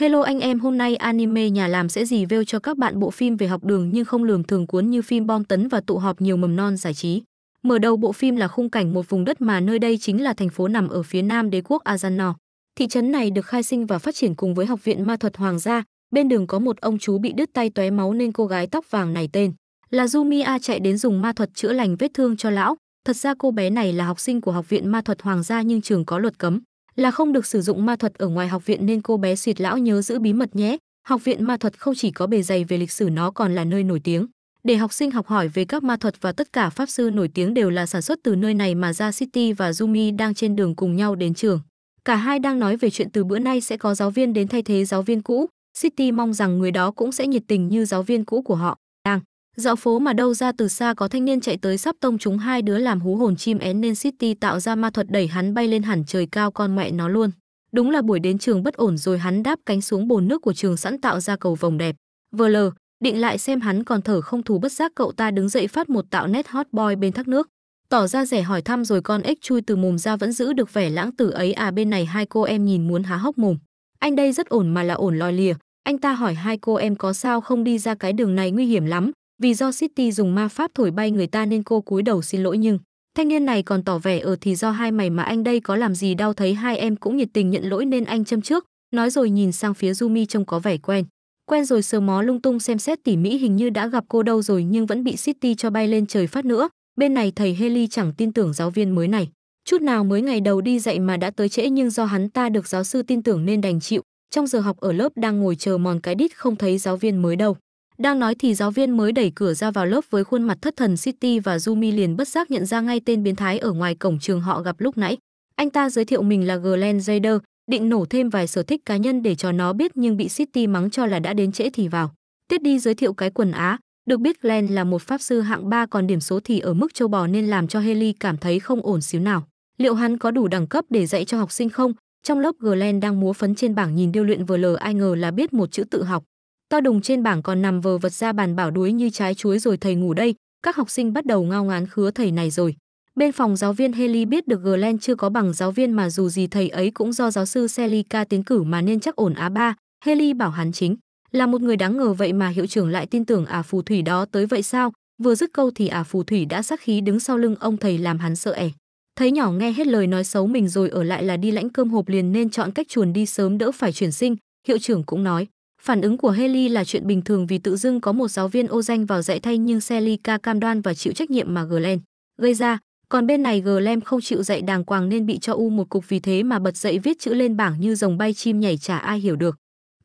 Hello anh em, hôm nay anime nhà làm sẽ review cho các bạn bộ phim về học đường nhưng không lường thường cuốn như phim bom tấn và tụ họp nhiều mầm non giải trí. Mở đầu bộ phim là khung cảnh một vùng đất mà nơi đây chính là thành phố nằm ở phía nam đế quốc Azanor. Thị trấn này được khai sinh và phát triển cùng với học viện ma thuật hoàng gia. Bên đường có một ông chú bị đứt tay tóe máu nên cô gái tóc vàng này tên là Jumia chạy đến dùng ma thuật chữa lành vết thương cho lão. Thật ra cô bé này là học sinh của học viện ma thuật hoàng gia nhưng trường có luật cấm là không được sử dụng ma thuật ở ngoài học viện nên cô bé xịt lão nhớ giữ bí mật nhé. Học viện ma thuật không chỉ có bề dày về lịch sử nó còn là nơi nổi tiếng. Để học sinh học hỏi về các ma thuật và tất cả pháp sư nổi tiếng đều là sản xuất từ nơi này mà ra City và Yumi đang trên đường cùng nhau đến trường. Cả hai đang nói về chuyện từ bữa nay sẽ có giáo viên đến thay thế giáo viên cũ. City mong rằng người đó cũng sẽ nhiệt tình như giáo viên cũ của họ. Dạo phố mà đâu ra từ xa có thanh niên chạy tới sắp tông chúng hai đứa làm hú hồn chim én nên City tạo ra ma thuật đẩy hắn bay lên hẳn trời cao con mẹ nó luôn. Đúng là buổi đến trường bất ổn rồi hắn đáp cánh xuống bồn nước của trường sẵn tạo ra cầu vòng đẹp. lờ định lại xem hắn còn thở không thú bất giác cậu ta đứng dậy phát một tạo nét hot boy bên thác nước. Tỏ ra rẻ hỏi thăm rồi con ếch chui từ mồm ra vẫn giữ được vẻ lãng tử ấy à bên này hai cô em nhìn muốn há hốc mồm. Anh đây rất ổn mà là ổn lòi lìa, anh ta hỏi hai cô em có sao không đi ra cái đường này nguy hiểm lắm, vì do City dùng ma pháp thổi bay người ta nên cô cúi đầu xin lỗi nhưng thanh niên này còn tỏ vẻ ở thì do hai mày mà anh đây có làm gì đau thấy hai em cũng nhiệt tình nhận lỗi nên anh châm trước, nói rồi nhìn sang phía Jumi trông có vẻ quen. Quen rồi sờ mó lung tung xem xét tỉ mỹ hình như đã gặp cô đâu rồi nhưng vẫn bị City cho bay lên trời phát nữa. Bên này thầy Haley chẳng tin tưởng giáo viên mới này. Chút nào mới ngày đầu đi dạy mà đã tới trễ nhưng do hắn ta được giáo sư tin tưởng nên đành chịu. Trong giờ học ở lớp đang ngồi chờ mòn cái đít không thấy giáo viên mới đâu. Đang nói thì giáo viên mới đẩy cửa ra vào lớp với khuôn mặt thất thần City và Jumi liền bất giác nhận ra ngay tên biến thái ở ngoài cổng trường họ gặp lúc nãy. Anh ta giới thiệu mình là Glenn Jader, định nổ thêm vài sở thích cá nhân để cho nó biết nhưng bị City mắng cho là đã đến trễ thì vào. Tiết đi giới thiệu cái quần á, được biết Glenn là một pháp sư hạng 3 còn điểm số thì ở mức châu bò nên làm cho Haley cảm thấy không ổn xíu nào. Liệu hắn có đủ đẳng cấp để dạy cho học sinh không? Trong lớp Glenn đang múa phấn trên bảng nhìn điêu luyện vừa lờ ai ngờ là biết một chữ tự học to đùng trên bảng còn nằm vờ vật ra bàn bảo đuối như trái chuối rồi thầy ngủ đây các học sinh bắt đầu ngao ngán khứa thầy này rồi bên phòng giáo viên Haley biết được Glenn chưa có bằng giáo viên mà dù gì thầy ấy cũng do giáo sư Celica tiến cử mà nên chắc ổn á ba Haley bảo hắn chính là một người đáng ngờ vậy mà hiệu trưởng lại tin tưởng à phù thủy đó tới vậy sao vừa dứt câu thì à phù thủy đã sắc khí đứng sau lưng ông thầy làm hắn sợ ẻ thấy nhỏ nghe hết lời nói xấu mình rồi ở lại là đi lãnh cơm hộp liền nên chọn cách chuồn đi sớm đỡ phải chuyển sinh hiệu trưởng cũng nói Phản ứng của Haley là chuyện bình thường vì tự dưng có một giáo viên ô danh vào dạy thay nhưng Celica cam đoan và chịu trách nhiệm mà Glenn gây ra. Còn bên này Glem không chịu dạy đàng hoàng nên bị cho u một cục vì thế mà bật dậy viết chữ lên bảng như rồng bay chim nhảy chả ai hiểu được.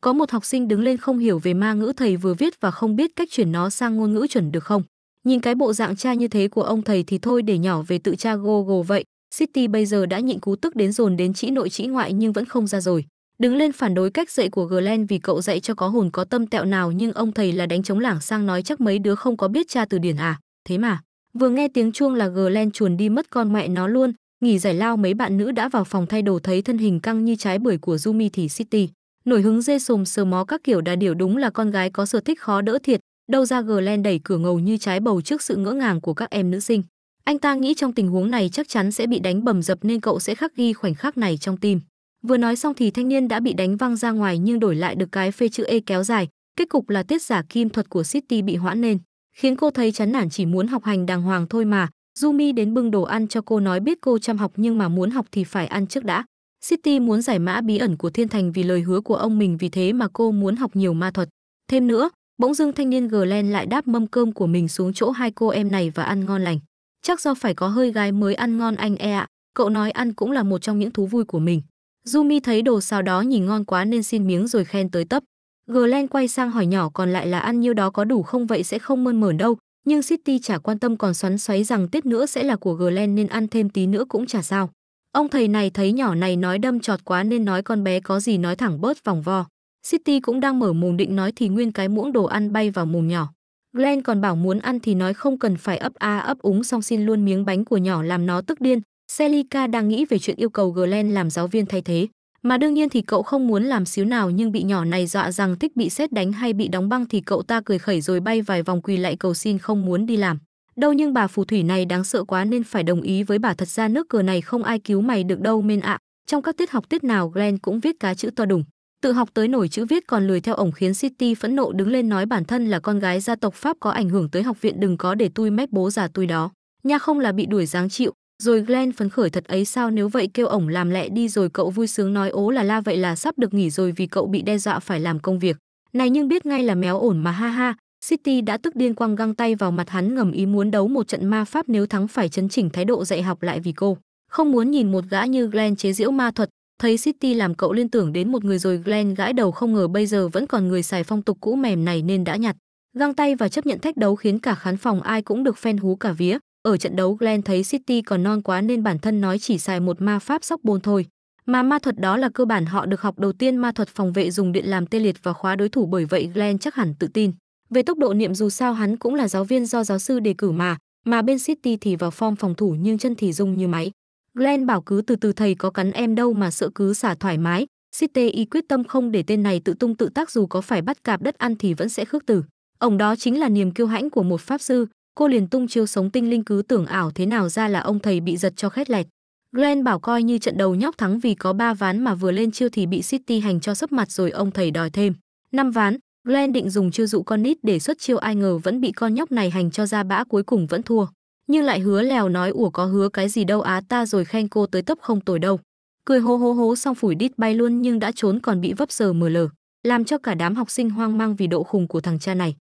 Có một học sinh đứng lên không hiểu về ma ngữ thầy vừa viết và không biết cách chuyển nó sang ngôn ngữ chuẩn được không. Nhìn cái bộ dạng cha như thế của ông thầy thì thôi để nhỏ về tự cha Google vậy. City bây giờ đã nhịn cú tức đến dồn đến chỉ nội chỉ ngoại nhưng vẫn không ra rồi đứng lên phản đối cách dạy của Glenn vì cậu dạy cho có hồn có tâm tẹo nào nhưng ông thầy là đánh chống lảng sang nói chắc mấy đứa không có biết tra từ điển à, thế mà. Vừa nghe tiếng chuông là Glenn chuồn đi mất con mẹ nó luôn, nghỉ giải lao mấy bạn nữ đã vào phòng thay đồ thấy thân hình căng như trái bưởi của Jumi thì City. Nổi hứng dê sồm sờ mó các kiểu đà điểu đúng là con gái có sở thích khó đỡ thiệt, đâu ra Glenn đẩy cửa ngầu như trái bầu trước sự ngỡ ngàng của các em nữ sinh. Anh ta nghĩ trong tình huống này chắc chắn sẽ bị đánh bầm dập nên cậu sẽ khắc ghi khoảnh khắc này trong tim. Vừa nói xong thì thanh niên đã bị đánh văng ra ngoài nhưng đổi lại được cái phê chữ E kéo dài, kết cục là tiết giả kim thuật của City bị hoãn lên, khiến cô thấy chán nản chỉ muốn học hành đàng hoàng thôi mà. Jumi đến bưng đồ ăn cho cô nói biết cô chăm học nhưng mà muốn học thì phải ăn trước đã. City muốn giải mã bí ẩn của thiên thành vì lời hứa của ông mình vì thế mà cô muốn học nhiều ma thuật. Thêm nữa, bỗng dưng thanh niên Glen lại đáp mâm cơm của mình xuống chỗ hai cô em này và ăn ngon lành. Chắc do phải có hơi gái mới ăn ngon anh e ạ, à. cậu nói ăn cũng là một trong những thú vui của mình. Jumi thấy đồ xào đó nhìn ngon quá nên xin miếng rồi khen tới tấp. Glen quay sang hỏi nhỏ còn lại là ăn nhiêu đó có đủ không vậy sẽ không mơn mởn đâu, nhưng City chả quan tâm còn xoắn xoáy rằng tiếp nữa sẽ là của Glen nên ăn thêm tí nữa cũng chả sao. Ông thầy này thấy nhỏ này nói đâm chọt quá nên nói con bé có gì nói thẳng bớt vòng vo. City cũng đang mở mồm định nói thì nguyên cái muỗng đồ ăn bay vào mồm nhỏ. Glenn còn bảo muốn ăn thì nói không cần phải ấp a ấp úng xong xin luôn miếng bánh của nhỏ làm nó tức điên, Celica đang nghĩ về chuyện yêu cầu Glenn làm giáo viên thay thế, mà đương nhiên thì cậu không muốn làm xíu nào nhưng bị nhỏ này dọa rằng thích bị xét đánh hay bị đóng băng thì cậu ta cười khẩy rồi bay vài vòng quỳ lại cầu xin không muốn đi làm. Đâu nhưng bà phù thủy này đáng sợ quá nên phải đồng ý với bà thật ra nước cờ này không ai cứu mày được đâu men ạ. À. Trong các tiết học tiết nào Glenn cũng viết cá chữ to đùng. Tự học tới nổi chữ viết còn lười theo ổng khiến City phẫn nộ đứng lên nói bản thân là con gái gia tộc Pháp có ảnh hưởng tới học viện đừng có để tôi mép bố già tôi đó. Nha không là bị đuổi giáng chịu, rồi Glenn phấn khởi thật ấy sao nếu vậy kêu ổng làm lẹ đi rồi cậu vui sướng nói ố là la vậy là sắp được nghỉ rồi vì cậu bị đe dọa phải làm công việc. Này nhưng biết ngay là méo ổn mà ha ha, City đã tức điên quăng găng tay vào mặt hắn ngầm ý muốn đấu một trận ma pháp nếu thắng phải chấn chỉnh thái độ dạy học lại vì cô. Không muốn nhìn một gã như Glenn chế diễu ma thuật, thấy City làm cậu liên tưởng đến một người rồi Glenn gãi đầu không ngờ bây giờ vẫn còn người xài phong tục cũ mềm này nên đã nhặt. Găng tay và chấp nhận thách đấu khiến cả khán phòng ai cũng được phen hú cả vía. Ở trận đấu Glenn thấy City còn non quá nên bản thân nói chỉ xài một ma pháp sóc bồn thôi. Mà ma thuật đó là cơ bản họ được học đầu tiên ma thuật phòng vệ dùng điện làm tê liệt và khóa đối thủ bởi vậy Glenn chắc hẳn tự tin. Về tốc độ niệm dù sao hắn cũng là giáo viên do giáo sư đề cử mà, mà bên City thì vào form phòng thủ nhưng chân thì rung như máy. Glenn bảo cứ từ từ thầy có cắn em đâu mà sợ cứ xả thoải mái, City y quyết tâm không để tên này tự tung tự tác dù có phải bắt cạp đất ăn thì vẫn sẽ khước từ. Ông đó chính là niềm kiêu hãnh của một pháp sư, cô liền tung chiêu sống tinh linh cứ tưởng ảo thế nào ra là ông thầy bị giật cho khét lẹt. Glenn bảo coi như trận đầu nhóc thắng vì có 3 ván mà vừa lên chiêu thì bị City hành cho sấp mặt rồi ông thầy đòi thêm. 5 ván, Glenn định dùng chiêu dụ con nít để xuất chiêu ai ngờ vẫn bị con nhóc này hành cho ra bã cuối cùng vẫn thua. Nhưng lại hứa lèo nói ủa có hứa cái gì đâu á ta rồi khen cô tới tấp không tồi đâu. Cười hô hô hố xong phủi đít bay luôn nhưng đã trốn còn bị vấp sờ mờ lờ, làm cho cả đám học sinh hoang mang vì độ khùng của thằng cha này.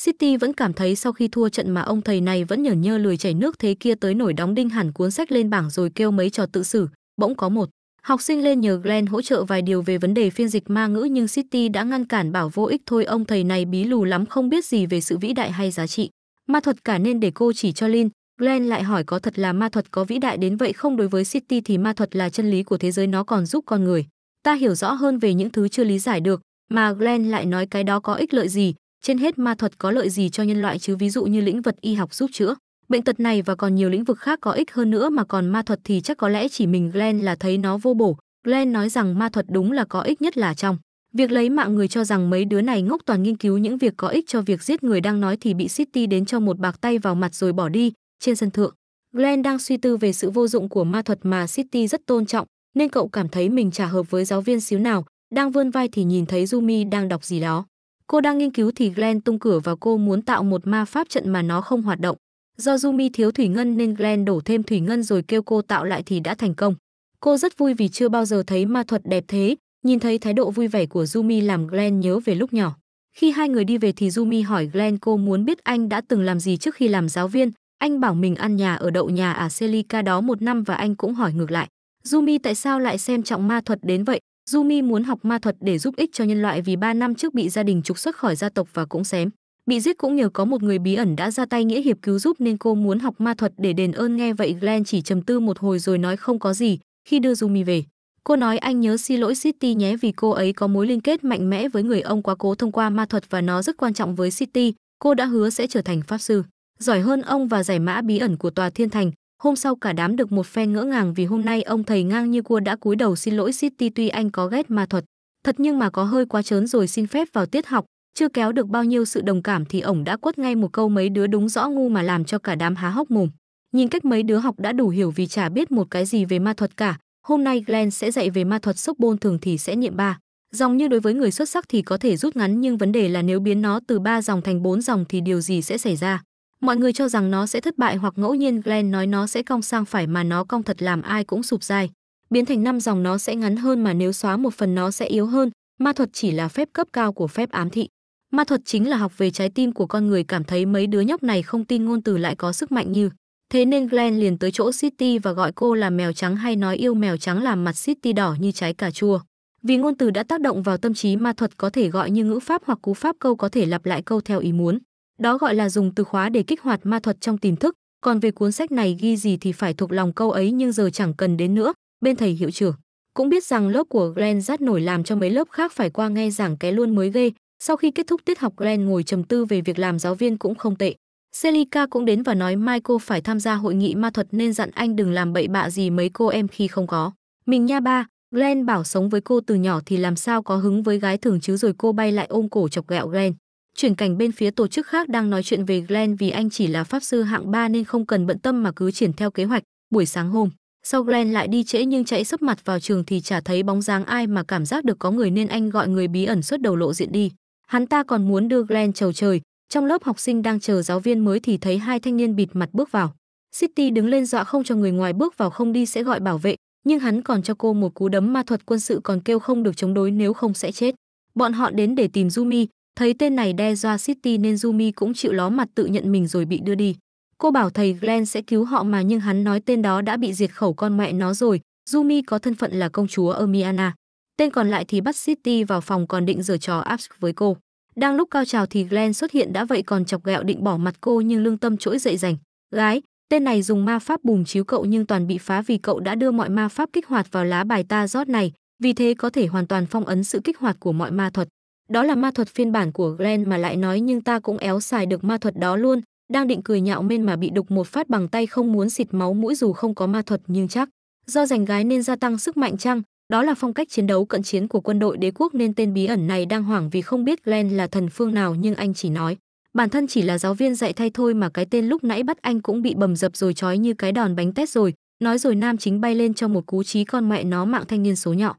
City vẫn cảm thấy sau khi thua trận mà ông thầy này vẫn nhởn nhơ lười chảy nước thế kia tới nổi đóng đinh hẳn cuốn sách lên bảng rồi kêu mấy trò tự xử, bỗng có một. Học sinh lên nhờ Glenn hỗ trợ vài điều về vấn đề phiên dịch ma ngữ nhưng City đã ngăn cản bảo vô ích thôi ông thầy này bí lù lắm không biết gì về sự vĩ đại hay giá trị. Ma thuật cả nên để cô chỉ cho Lin, Glenn lại hỏi có thật là ma thuật có vĩ đại đến vậy không đối với City thì ma thuật là chân lý của thế giới nó còn giúp con người. Ta hiểu rõ hơn về những thứ chưa lý giải được, mà Glenn lại nói cái đó có ích lợi gì, trên hết ma thuật có lợi gì cho nhân loại chứ ví dụ như lĩnh vực y học giúp chữa bệnh tật này và còn nhiều lĩnh vực khác có ích hơn nữa mà còn ma thuật thì chắc có lẽ chỉ mình Glenn là thấy nó vô bổ. Glenn nói rằng ma thuật đúng là có ích nhất là trong việc lấy mạng người cho rằng mấy đứa này ngốc toàn nghiên cứu những việc có ích cho việc giết người đang nói thì bị City đến cho một bạc tay vào mặt rồi bỏ đi trên sân thượng. Glenn đang suy tư về sự vô dụng của ma thuật mà City rất tôn trọng, nên cậu cảm thấy mình chả hợp với giáo viên xíu nào. Đang vươn vai thì nhìn thấy Jumi đang đọc gì đó. Cô đang nghiên cứu thì Glenn tung cửa vào cô muốn tạo một ma pháp trận mà nó không hoạt động. Do Jumi thiếu thủy ngân nên Glenn đổ thêm thủy ngân rồi kêu cô tạo lại thì đã thành công. Cô rất vui vì chưa bao giờ thấy ma thuật đẹp thế, nhìn thấy thái độ vui vẻ của Jumi làm Glenn nhớ về lúc nhỏ. Khi hai người đi về thì Jumi hỏi Glenn cô muốn biết anh đã từng làm gì trước khi làm giáo viên. Anh bảo mình ăn nhà ở đậu nhà ở Celica đó một năm và anh cũng hỏi ngược lại. Jumi tại sao lại xem trọng ma thuật đến vậy? Jumi muốn học ma thuật để giúp ích cho nhân loại vì 3 năm trước bị gia đình trục xuất khỏi gia tộc và cũng xém. Bị giết cũng nhờ có một người bí ẩn đã ra tay nghĩa hiệp cứu giúp nên cô muốn học ma thuật để đền ơn nghe vậy Glenn chỉ trầm tư một hồi rồi nói không có gì khi đưa Jumi về. Cô nói anh nhớ xin lỗi City nhé vì cô ấy có mối liên kết mạnh mẽ với người ông quá cố thông qua ma thuật và nó rất quan trọng với City. Cô đã hứa sẽ trở thành pháp sư. Giỏi hơn ông và giải mã bí ẩn của tòa thiên thành, Hôm sau cả đám được một phen ngỡ ngàng vì hôm nay ông thầy ngang như cua đã cúi đầu xin lỗi City tuy anh có ghét ma thuật, thật nhưng mà có hơi quá trớn rồi xin phép vào tiết học, chưa kéo được bao nhiêu sự đồng cảm thì ổng đã quất ngay một câu mấy đứa đúng rõ ngu mà làm cho cả đám há hốc mồm. Nhìn cách mấy đứa học đã đủ hiểu vì chả biết một cái gì về ma thuật cả, hôm nay Glenn sẽ dạy về ma thuật sốc bôn thường thì sẽ niệm ba. Dòng như đối với người xuất sắc thì có thể rút ngắn nhưng vấn đề là nếu biến nó từ ba dòng thành bốn dòng thì điều gì sẽ xảy ra. Mọi người cho rằng nó sẽ thất bại hoặc ngẫu nhiên Glenn nói nó sẽ cong sang phải mà nó cong thật làm ai cũng sụp dài. Biến thành năm dòng nó sẽ ngắn hơn mà nếu xóa một phần nó sẽ yếu hơn. Ma thuật chỉ là phép cấp cao của phép ám thị. Ma thuật chính là học về trái tim của con người cảm thấy mấy đứa nhóc này không tin ngôn từ lại có sức mạnh như. Thế nên Glenn liền tới chỗ City và gọi cô là mèo trắng hay nói yêu mèo trắng làm mặt City đỏ như trái cà chua. Vì ngôn từ đã tác động vào tâm trí ma thuật có thể gọi như ngữ pháp hoặc cú pháp câu có thể lặp lại câu theo ý muốn. Đó gọi là dùng từ khóa để kích hoạt ma thuật trong tiềm thức, còn về cuốn sách này ghi gì thì phải thuộc lòng câu ấy nhưng giờ chẳng cần đến nữa, bên thầy hiệu trưởng. Cũng biết rằng lớp của Glenn rát nổi làm cho mấy lớp khác phải qua nghe giảng cái luôn mới ghê, sau khi kết thúc tiết học Glenn ngồi trầm tư về việc làm giáo viên cũng không tệ. Celica cũng đến và nói Michael phải tham gia hội nghị ma thuật nên dặn anh đừng làm bậy bạ gì mấy cô em khi không có. Mình nha ba, Glenn bảo sống với cô từ nhỏ thì làm sao có hứng với gái thường chứ rồi cô bay lại ôm cổ chọc gẹo Glenn. Chuyển cảnh bên phía tổ chức khác đang nói chuyện về Glenn vì anh chỉ là pháp sư hạng 3 nên không cần bận tâm mà cứ triển theo kế hoạch. Buổi sáng hôm, sau Glenn lại đi trễ nhưng chạy sấp mặt vào trường thì chả thấy bóng dáng ai mà cảm giác được có người nên anh gọi người bí ẩn xuất đầu lộ diện đi. Hắn ta còn muốn đưa Glenn trầu trời, trong lớp học sinh đang chờ giáo viên mới thì thấy hai thanh niên bịt mặt bước vào. City đứng lên dọa không cho người ngoài bước vào không đi sẽ gọi bảo vệ, nhưng hắn còn cho cô một cú đấm ma thuật quân sự còn kêu không được chống đối nếu không sẽ chết. Bọn họ đến để tìm Jumi, Thấy tên này đe dọa City nên Jumi cũng chịu ló mặt tự nhận mình rồi bị đưa đi. Cô bảo thầy Glenn sẽ cứu họ mà nhưng hắn nói tên đó đã bị diệt khẩu con mẹ nó rồi. Jumi có thân phận là công chúa amiana Tên còn lại thì bắt City vào phòng còn định giở trò Abs với cô. Đang lúc cao trào thì Glenn xuất hiện đã vậy còn chọc ghẹo định bỏ mặt cô nhưng lương tâm trỗi dậy rành. Gái, tên này dùng ma pháp bùm chiếu cậu nhưng toàn bị phá vì cậu đã đưa mọi ma pháp kích hoạt vào lá bài ta rót này, vì thế có thể hoàn toàn phong ấn sự kích hoạt của mọi ma thuật đó là ma thuật phiên bản của Glenn mà lại nói nhưng ta cũng éo xài được ma thuật đó luôn, đang định cười nhạo mên mà bị đục một phát bằng tay không muốn xịt máu mũi dù không có ma thuật nhưng chắc. Do giành gái nên gia tăng sức mạnh chăng, đó là phong cách chiến đấu cận chiến của quân đội đế quốc nên tên bí ẩn này đang hoảng vì không biết Glenn là thần phương nào nhưng anh chỉ nói. Bản thân chỉ là giáo viên dạy thay thôi mà cái tên lúc nãy bắt anh cũng bị bầm dập rồi trói như cái đòn bánh tét rồi, nói rồi nam chính bay lên cho một cú chí con mẹ nó mạng thanh niên số nhọ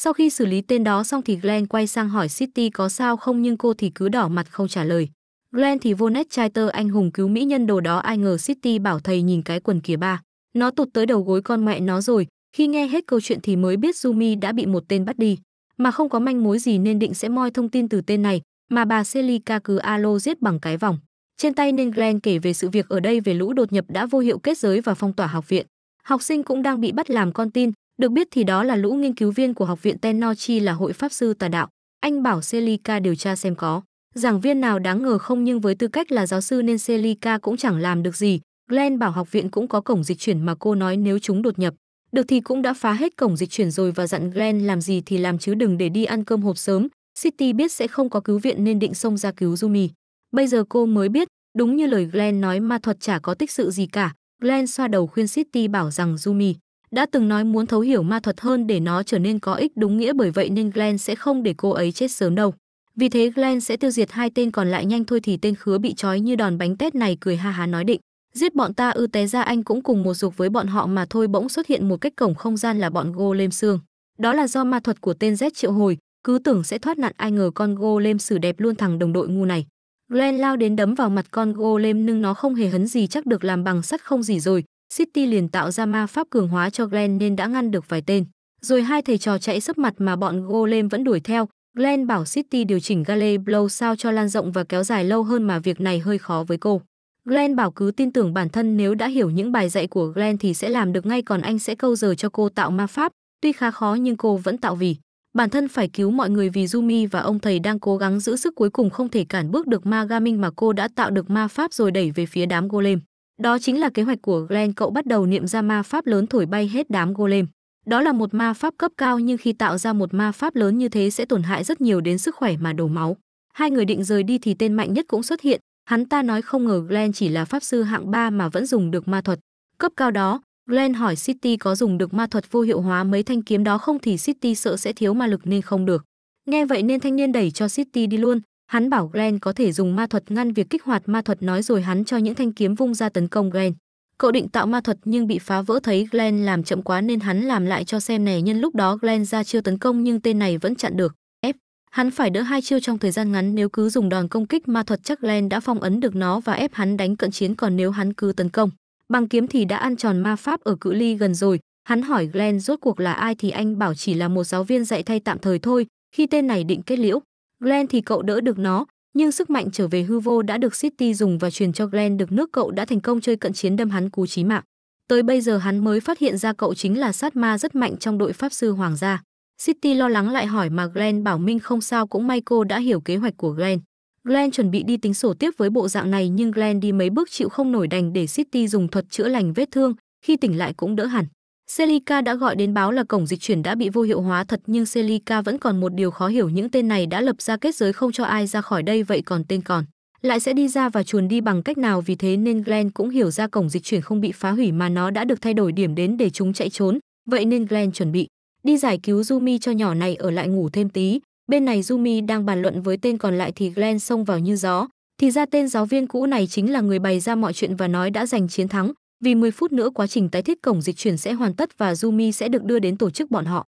sau khi xử lý tên đó xong thì Glenn quay sang hỏi City có sao không nhưng cô thì cứ đỏ mặt không trả lời. Glenn thì vô nét trai tơ anh hùng cứu mỹ nhân đồ đó ai ngờ City bảo thầy nhìn cái quần kia ba. Nó tụt tới đầu gối con mẹ nó rồi, khi nghe hết câu chuyện thì mới biết Zumi đã bị một tên bắt đi. Mà không có manh mối gì nên định sẽ moi thông tin từ tên này, mà bà Celica cứ alo giết bằng cái vòng. Trên tay nên Glenn kể về sự việc ở đây về lũ đột nhập đã vô hiệu kết giới và phong tỏa học viện. Học sinh cũng đang bị bắt làm con tin, được biết thì đó là lũ nghiên cứu viên của học viện Tennochi là hội pháp sư tà đạo. Anh bảo Celica điều tra xem có giảng viên nào đáng ngờ không nhưng với tư cách là giáo sư nên Celica cũng chẳng làm được gì. Glenn bảo học viện cũng có cổng dịch chuyển mà cô nói nếu chúng đột nhập. Được thì cũng đã phá hết cổng dịch chuyển rồi và dặn Glenn làm gì thì làm chứ đừng để đi ăn cơm hộp sớm. City biết sẽ không có cứu viện nên định xông ra cứu Yumi. Bây giờ cô mới biết, đúng như lời Glenn nói ma thuật chả có tích sự gì cả. Glenn xoa đầu khuyên City bảo rằng Yumi đã từng nói muốn thấu hiểu ma thuật hơn để nó trở nên có ích đúng nghĩa bởi vậy nên Glenn sẽ không để cô ấy chết sớm đâu. Vì thế Glenn sẽ tiêu diệt hai tên còn lại nhanh thôi thì tên khứa bị trói như đòn bánh tét này cười ha há nói định. Giết bọn ta ư té ra anh cũng cùng một dục với bọn họ mà thôi bỗng xuất hiện một cách cổng không gian là bọn golem xương. Đó là do ma thuật của tên Z triệu hồi, cứ tưởng sẽ thoát nạn ai ngờ con golem xử đẹp luôn thằng đồng đội ngu này. Glenn lao đến đấm vào mặt con golem nhưng nó không hề hấn gì chắc được làm bằng sắt không gì rồi, City liền tạo ra ma pháp cường hóa cho Glenn nên đã ngăn được vài tên. Rồi hai thầy trò chạy sấp mặt mà bọn Golem vẫn đuổi theo. Glenn bảo City điều chỉnh Gale Blow sao cho lan rộng và kéo dài lâu hơn mà việc này hơi khó với cô. Glenn bảo cứ tin tưởng bản thân nếu đã hiểu những bài dạy của Glenn thì sẽ làm được ngay còn anh sẽ câu giờ cho cô tạo ma pháp. Tuy khá khó nhưng cô vẫn tạo vì bản thân phải cứu mọi người vì Yumi và ông thầy đang cố gắng giữ sức cuối cùng không thể cản bước được ma gaming mà cô đã tạo được ma pháp rồi đẩy về phía đám golem. Đó chính là kế hoạch của Glenn cậu bắt đầu niệm ra ma pháp lớn thổi bay hết đám golem. Đó là một ma pháp cấp cao nhưng khi tạo ra một ma pháp lớn như thế sẽ tổn hại rất nhiều đến sức khỏe mà đổ máu. Hai người định rời đi thì tên mạnh nhất cũng xuất hiện, hắn ta nói không ngờ Glenn chỉ là pháp sư hạng 3 mà vẫn dùng được ma thuật. Cấp cao đó, Glenn hỏi City có dùng được ma thuật vô hiệu hóa mấy thanh kiếm đó không thì City sợ sẽ thiếu ma lực nên không được. Nghe vậy nên thanh niên đẩy cho City đi luôn, Hắn bảo Glenn có thể dùng ma thuật ngăn việc kích hoạt ma thuật nói rồi hắn cho những thanh kiếm vung ra tấn công Glenn. Cậu định tạo ma thuật nhưng bị phá vỡ thấy Glenn làm chậm quá nên hắn làm lại cho xem nè. nhân lúc đó Glenn ra chiêu tấn công nhưng tên này vẫn chặn được. Ép, hắn phải đỡ hai chiêu trong thời gian ngắn nếu cứ dùng đòn công kích ma thuật chắc Glenn đã phong ấn được nó và ép hắn đánh cận chiến còn nếu hắn cứ tấn công. Bằng kiếm thì đã ăn tròn ma pháp ở cự ly gần rồi, hắn hỏi Glenn rốt cuộc là ai thì anh bảo chỉ là một giáo viên dạy thay tạm thời thôi, khi tên này định kết liễu. Glenn thì cậu đỡ được nó, nhưng sức mạnh trở về hư vô đã được City dùng và truyền cho Glenn được nước cậu đã thành công chơi cận chiến đâm hắn cú chí mạng. Tới bây giờ hắn mới phát hiện ra cậu chính là sát ma rất mạnh trong đội pháp sư hoàng gia. City lo lắng lại hỏi mà Glenn bảo Minh không sao cũng may cô đã hiểu kế hoạch của Glenn. Glenn chuẩn bị đi tính sổ tiếp với bộ dạng này nhưng Glenn đi mấy bước chịu không nổi đành để City dùng thuật chữa lành vết thương, khi tỉnh lại cũng đỡ hẳn. Celica đã gọi đến báo là cổng dịch chuyển đã bị vô hiệu hóa thật nhưng Celica vẫn còn một điều khó hiểu những tên này đã lập ra kết giới không cho ai ra khỏi đây vậy còn tên còn lại sẽ đi ra và chuồn đi bằng cách nào vì thế nên Glenn cũng hiểu ra cổng dịch chuyển không bị phá hủy mà nó đã được thay đổi điểm đến để chúng chạy trốn, vậy nên Glenn chuẩn bị đi giải cứu Yumi cho nhỏ này ở lại ngủ thêm tí. Bên này Yumi đang bàn luận với tên còn lại thì Glenn xông vào như gió, thì ra tên giáo viên cũ này chính là người bày ra mọi chuyện và nói đã giành chiến thắng, vì 10 phút nữa quá trình tái thiết cổng dịch chuyển sẽ hoàn tất và Jumi sẽ được đưa đến tổ chức bọn họ.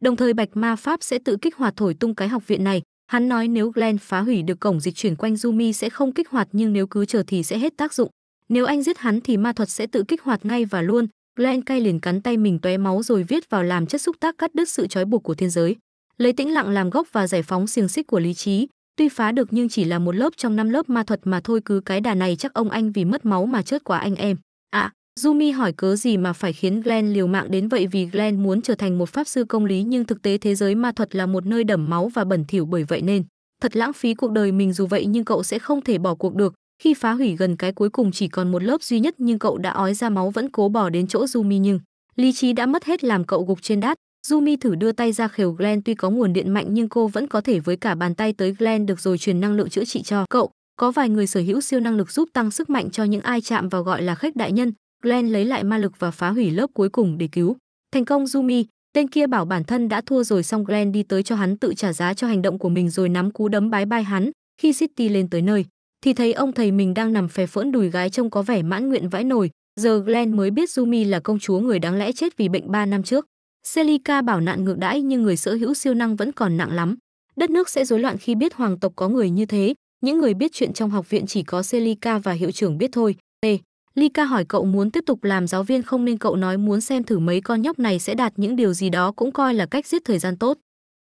Đồng thời Bạch Ma Pháp sẽ tự kích hoạt thổi tung cái học viện này. Hắn nói nếu Glenn phá hủy được cổng dịch chuyển quanh Jumi sẽ không kích hoạt nhưng nếu cứ chờ thì sẽ hết tác dụng. Nếu anh giết hắn thì ma thuật sẽ tự kích hoạt ngay và luôn. Glenn cay liền cắn tay mình tóe máu rồi viết vào làm chất xúc tác cắt đứt sự trói buộc của thiên giới. Lấy tĩnh lặng làm gốc và giải phóng xiềng xích của lý trí, tuy phá được nhưng chỉ là một lớp trong năm lớp ma thuật mà thôi cứ cái đà này chắc ông anh vì mất máu mà chết quá anh em. À, Jumi hỏi cớ gì mà phải khiến Glenn liều mạng đến vậy vì Glenn muốn trở thành một pháp sư công lý nhưng thực tế thế giới ma thuật là một nơi đẫm máu và bẩn thỉu bởi vậy nên thật lãng phí cuộc đời mình dù vậy nhưng cậu sẽ không thể bỏ cuộc được khi phá hủy gần cái cuối cùng chỉ còn một lớp duy nhất nhưng cậu đã ói ra máu vẫn cố bỏ đến chỗ Jumi nhưng lý trí đã mất hết làm cậu gục trên đát Jumi thử đưa tay ra khều Glenn tuy có nguồn điện mạnh nhưng cô vẫn có thể với cả bàn tay tới Glenn được rồi truyền năng lượng chữa trị cho cậu có vài người sở hữu siêu năng lực giúp tăng sức mạnh cho những ai chạm vào gọi là khách đại nhân. Glenn lấy lại ma lực và phá hủy lớp cuối cùng để cứu. Thành công Zumi tên kia bảo bản thân đã thua rồi xong Glenn đi tới cho hắn tự trả giá cho hành động của mình rồi nắm cú đấm bái bai hắn. Khi City lên tới nơi, thì thấy ông thầy mình đang nằm phè phỡn đùi gái trông có vẻ mãn nguyện vãi nổi. Giờ Glenn mới biết Zumi là công chúa người đáng lẽ chết vì bệnh 3 năm trước. Celica bảo nạn ngược đãi nhưng người sở hữu siêu năng vẫn còn nặng lắm. Đất nước sẽ rối loạn khi biết hoàng tộc có người như thế, những người biết chuyện trong học viện chỉ có Celica và hiệu trưởng biết thôi. B. Lika hỏi cậu muốn tiếp tục làm giáo viên không nên cậu nói muốn xem thử mấy con nhóc này sẽ đạt những điều gì đó cũng coi là cách giết thời gian tốt.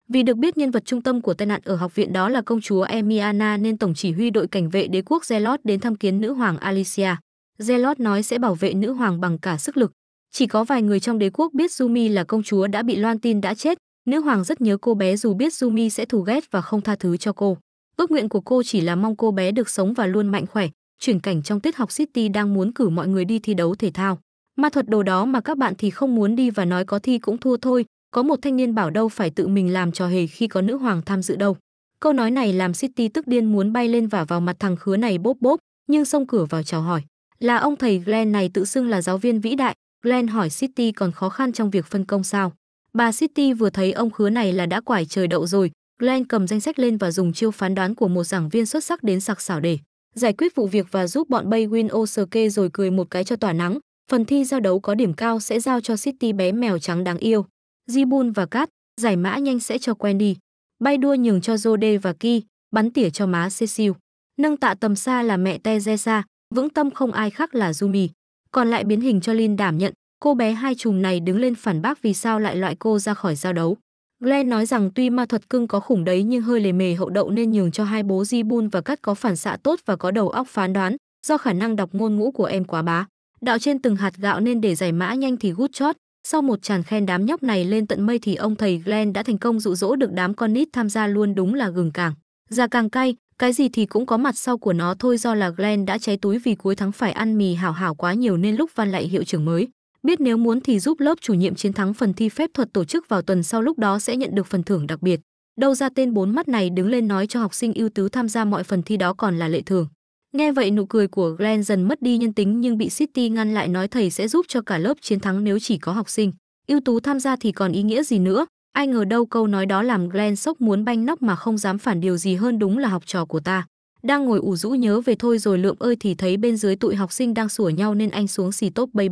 Vì được biết nhân vật trung tâm của tai nạn ở học viện đó là công chúa Emiana nên tổng chỉ huy đội cảnh vệ đế quốc Zelot đến thăm kiến nữ hoàng Alicia. Zelot nói sẽ bảo vệ nữ hoàng bằng cả sức lực. Chỉ có vài người trong đế quốc biết Zumi là công chúa đã bị loan tin đã chết. Nữ hoàng rất nhớ cô bé dù biết Zumi sẽ thù ghét và không tha thứ cho cô. Ước nguyện của cô chỉ là mong cô bé được sống và luôn mạnh khỏe. Chuyển cảnh trong tiết học City đang muốn cử mọi người đi thi đấu thể thao. Ma thuật đồ đó mà các bạn thì không muốn đi và nói có thi cũng thua thôi. Có một thanh niên bảo đâu phải tự mình làm trò hề khi có nữ hoàng tham dự đâu. Câu nói này làm City tức điên muốn bay lên và vào mặt thằng khứa này bốp bốp, nhưng xông cửa vào chào hỏi. Là ông thầy Glenn này tự xưng là giáo viên vĩ đại, Glenn hỏi City còn khó khăn trong việc phân công sao. Bà City vừa thấy ông khứa này là đã quải trời đậu rồi, Glenn cầm danh sách lên và dùng chiêu phán đoán của một giảng viên xuất sắc đến sặc sảo để giải quyết vụ việc và giúp bọn bay win Osake rồi cười một cái cho tỏa nắng. Phần thi giao đấu có điểm cao sẽ giao cho City bé mèo trắng đáng yêu. Jibun và Kat, giải mã nhanh sẽ cho Quen đi. Bay đua nhường cho Jode và Ki, bắn tỉa cho má Cecil. Nâng tạ tầm xa là mẹ Tezesa, vững tâm không ai khác là Jumi. Còn lại biến hình cho Lin đảm nhận, cô bé hai chùm này đứng lên phản bác vì sao lại loại cô ra khỏi giao đấu. Glenn nói rằng tuy ma thuật cưng có khủng đấy nhưng hơi lề mề hậu đậu nên nhường cho hai bố Jibun và cắt có phản xạ tốt và có đầu óc phán đoán, do khả năng đọc ngôn ngữ của em quá bá. Đạo trên từng hạt gạo nên để giải mã nhanh thì gút chót. Sau một tràn khen đám nhóc này lên tận mây thì ông thầy Glenn đã thành công dụ dỗ được đám con nít tham gia luôn đúng là gừng càng. Già càng cay, cái gì thì cũng có mặt sau của nó thôi do là Glenn đã cháy túi vì cuối tháng phải ăn mì hảo hảo quá nhiều nên lúc văn lại hiệu trưởng mới biết nếu muốn thì giúp lớp chủ nhiệm chiến thắng phần thi phép thuật tổ chức vào tuần sau lúc đó sẽ nhận được phần thưởng đặc biệt. Đâu ra tên bốn mắt này đứng lên nói cho học sinh ưu tú tham gia mọi phần thi đó còn là lệ thường. Nghe vậy nụ cười của Glenn dần mất đi nhân tính nhưng bị City ngăn lại nói thầy sẽ giúp cho cả lớp chiến thắng nếu chỉ có học sinh. Ưu tú tham gia thì còn ý nghĩa gì nữa? Ai ngờ đâu câu nói đó làm Glenn sốc muốn banh nóc mà không dám phản điều gì hơn đúng là học trò của ta. Đang ngồi ủ rũ nhớ về thôi rồi lượm ơi thì thấy bên dưới tụi học sinh đang sủa nhau nên anh xuống xì tốt bê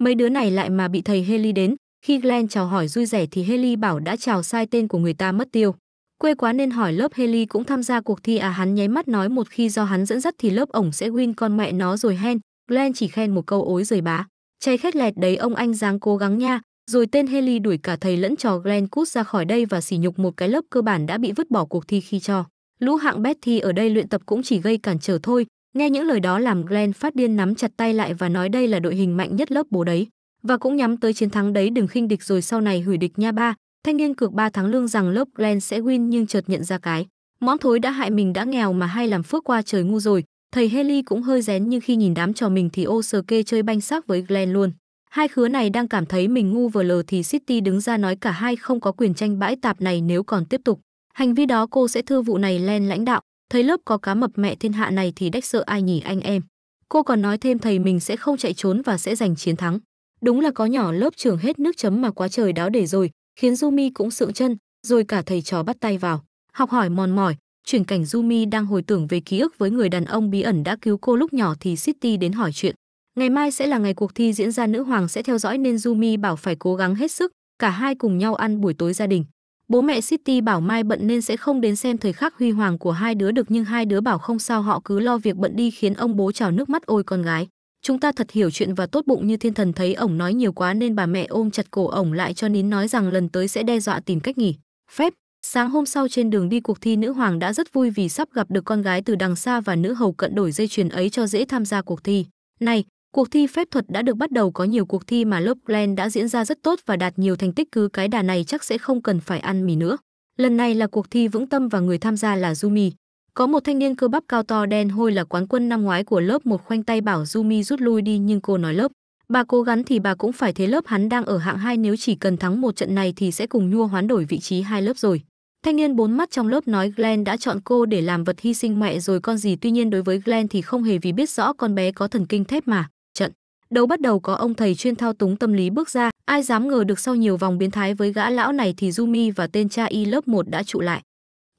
Mấy đứa này lại mà bị thầy Haley đến, khi Glenn chào hỏi vui rẻ thì Haley bảo đã chào sai tên của người ta mất tiêu. Quê quá nên hỏi lớp Haley cũng tham gia cuộc thi à hắn nháy mắt nói một khi do hắn dẫn dắt thì lớp ổng sẽ win con mẹ nó rồi hen. Glenn chỉ khen một câu ối rời bá. Chay khét lẹt đấy ông anh dáng cố gắng nha. Rồi tên Haley đuổi cả thầy lẫn trò Glenn cút ra khỏi đây và sỉ nhục một cái lớp cơ bản đã bị vứt bỏ cuộc thi khi cho. Lũ hạng Betty ở đây luyện tập cũng chỉ gây cản trở thôi, Nghe những lời đó làm Glenn phát điên nắm chặt tay lại và nói đây là đội hình mạnh nhất lớp bố đấy. Và cũng nhắm tới chiến thắng đấy đừng khinh địch rồi sau này hủy địch nha ba. Thanh niên cược 3 tháng lương rằng lớp Glenn sẽ win nhưng chợt nhận ra cái. món thối đã hại mình đã nghèo mà hay làm phước qua trời ngu rồi. Thầy Haley cũng hơi rén nhưng khi nhìn đám trò mình thì ô sờ kê chơi banh xác với Glenn luôn. Hai khứa này đang cảm thấy mình ngu vừa lờ thì City đứng ra nói cả hai không có quyền tranh bãi tạp này nếu còn tiếp tục. Hành vi đó cô sẽ thư vụ này lên lãnh đạo thấy lớp có cá mập mẹ thiên hạ này thì đách sợ ai nhỉ anh em. Cô còn nói thêm thầy mình sẽ không chạy trốn và sẽ giành chiến thắng. Đúng là có nhỏ lớp trường hết nước chấm mà quá trời đáo để rồi, khiến Jumi cũng sượng chân, rồi cả thầy trò bắt tay vào. Học hỏi mòn mỏi, chuyển cảnh Jumi đang hồi tưởng về ký ức với người đàn ông bí ẩn đã cứu cô lúc nhỏ thì City đến hỏi chuyện. Ngày mai sẽ là ngày cuộc thi diễn ra nữ hoàng sẽ theo dõi nên Jumi bảo phải cố gắng hết sức, cả hai cùng nhau ăn buổi tối gia đình. Bố mẹ City bảo Mai bận nên sẽ không đến xem thời khắc huy hoàng của hai đứa được nhưng hai đứa bảo không sao họ cứ lo việc bận đi khiến ông bố trào nước mắt ôi con gái. Chúng ta thật hiểu chuyện và tốt bụng như thiên thần thấy ổng nói nhiều quá nên bà mẹ ôm chặt cổ ổng lại cho nín nói rằng lần tới sẽ đe dọa tìm cách nghỉ. Phép, sáng hôm sau trên đường đi cuộc thi nữ hoàng đã rất vui vì sắp gặp được con gái từ đằng xa và nữ hầu cận đổi dây chuyền ấy cho dễ tham gia cuộc thi. Này, Cuộc thi phép thuật đã được bắt đầu có nhiều cuộc thi mà lớp Glen đã diễn ra rất tốt và đạt nhiều thành tích cứ cái đà này chắc sẽ không cần phải ăn mì nữa. Lần này là cuộc thi vững tâm và người tham gia là Jumi. Có một thanh niên cơ bắp cao to đen hôi là quán quân năm ngoái của lớp một khoanh tay bảo Jumi rút lui đi nhưng cô nói lớp. Bà cố gắng thì bà cũng phải thế lớp hắn đang ở hạng 2 nếu chỉ cần thắng một trận này thì sẽ cùng nhua hoán đổi vị trí hai lớp rồi. Thanh niên bốn mắt trong lớp nói Glenn đã chọn cô để làm vật hy sinh mẹ rồi con gì tuy nhiên đối với Glenn thì không hề vì biết rõ con bé có thần kinh thép mà đầu bắt đầu có ông thầy chuyên thao túng tâm lý bước ra, ai dám ngờ được sau nhiều vòng biến thái với gã lão này thì Jumi và tên cha y lớp 1 đã trụ lại.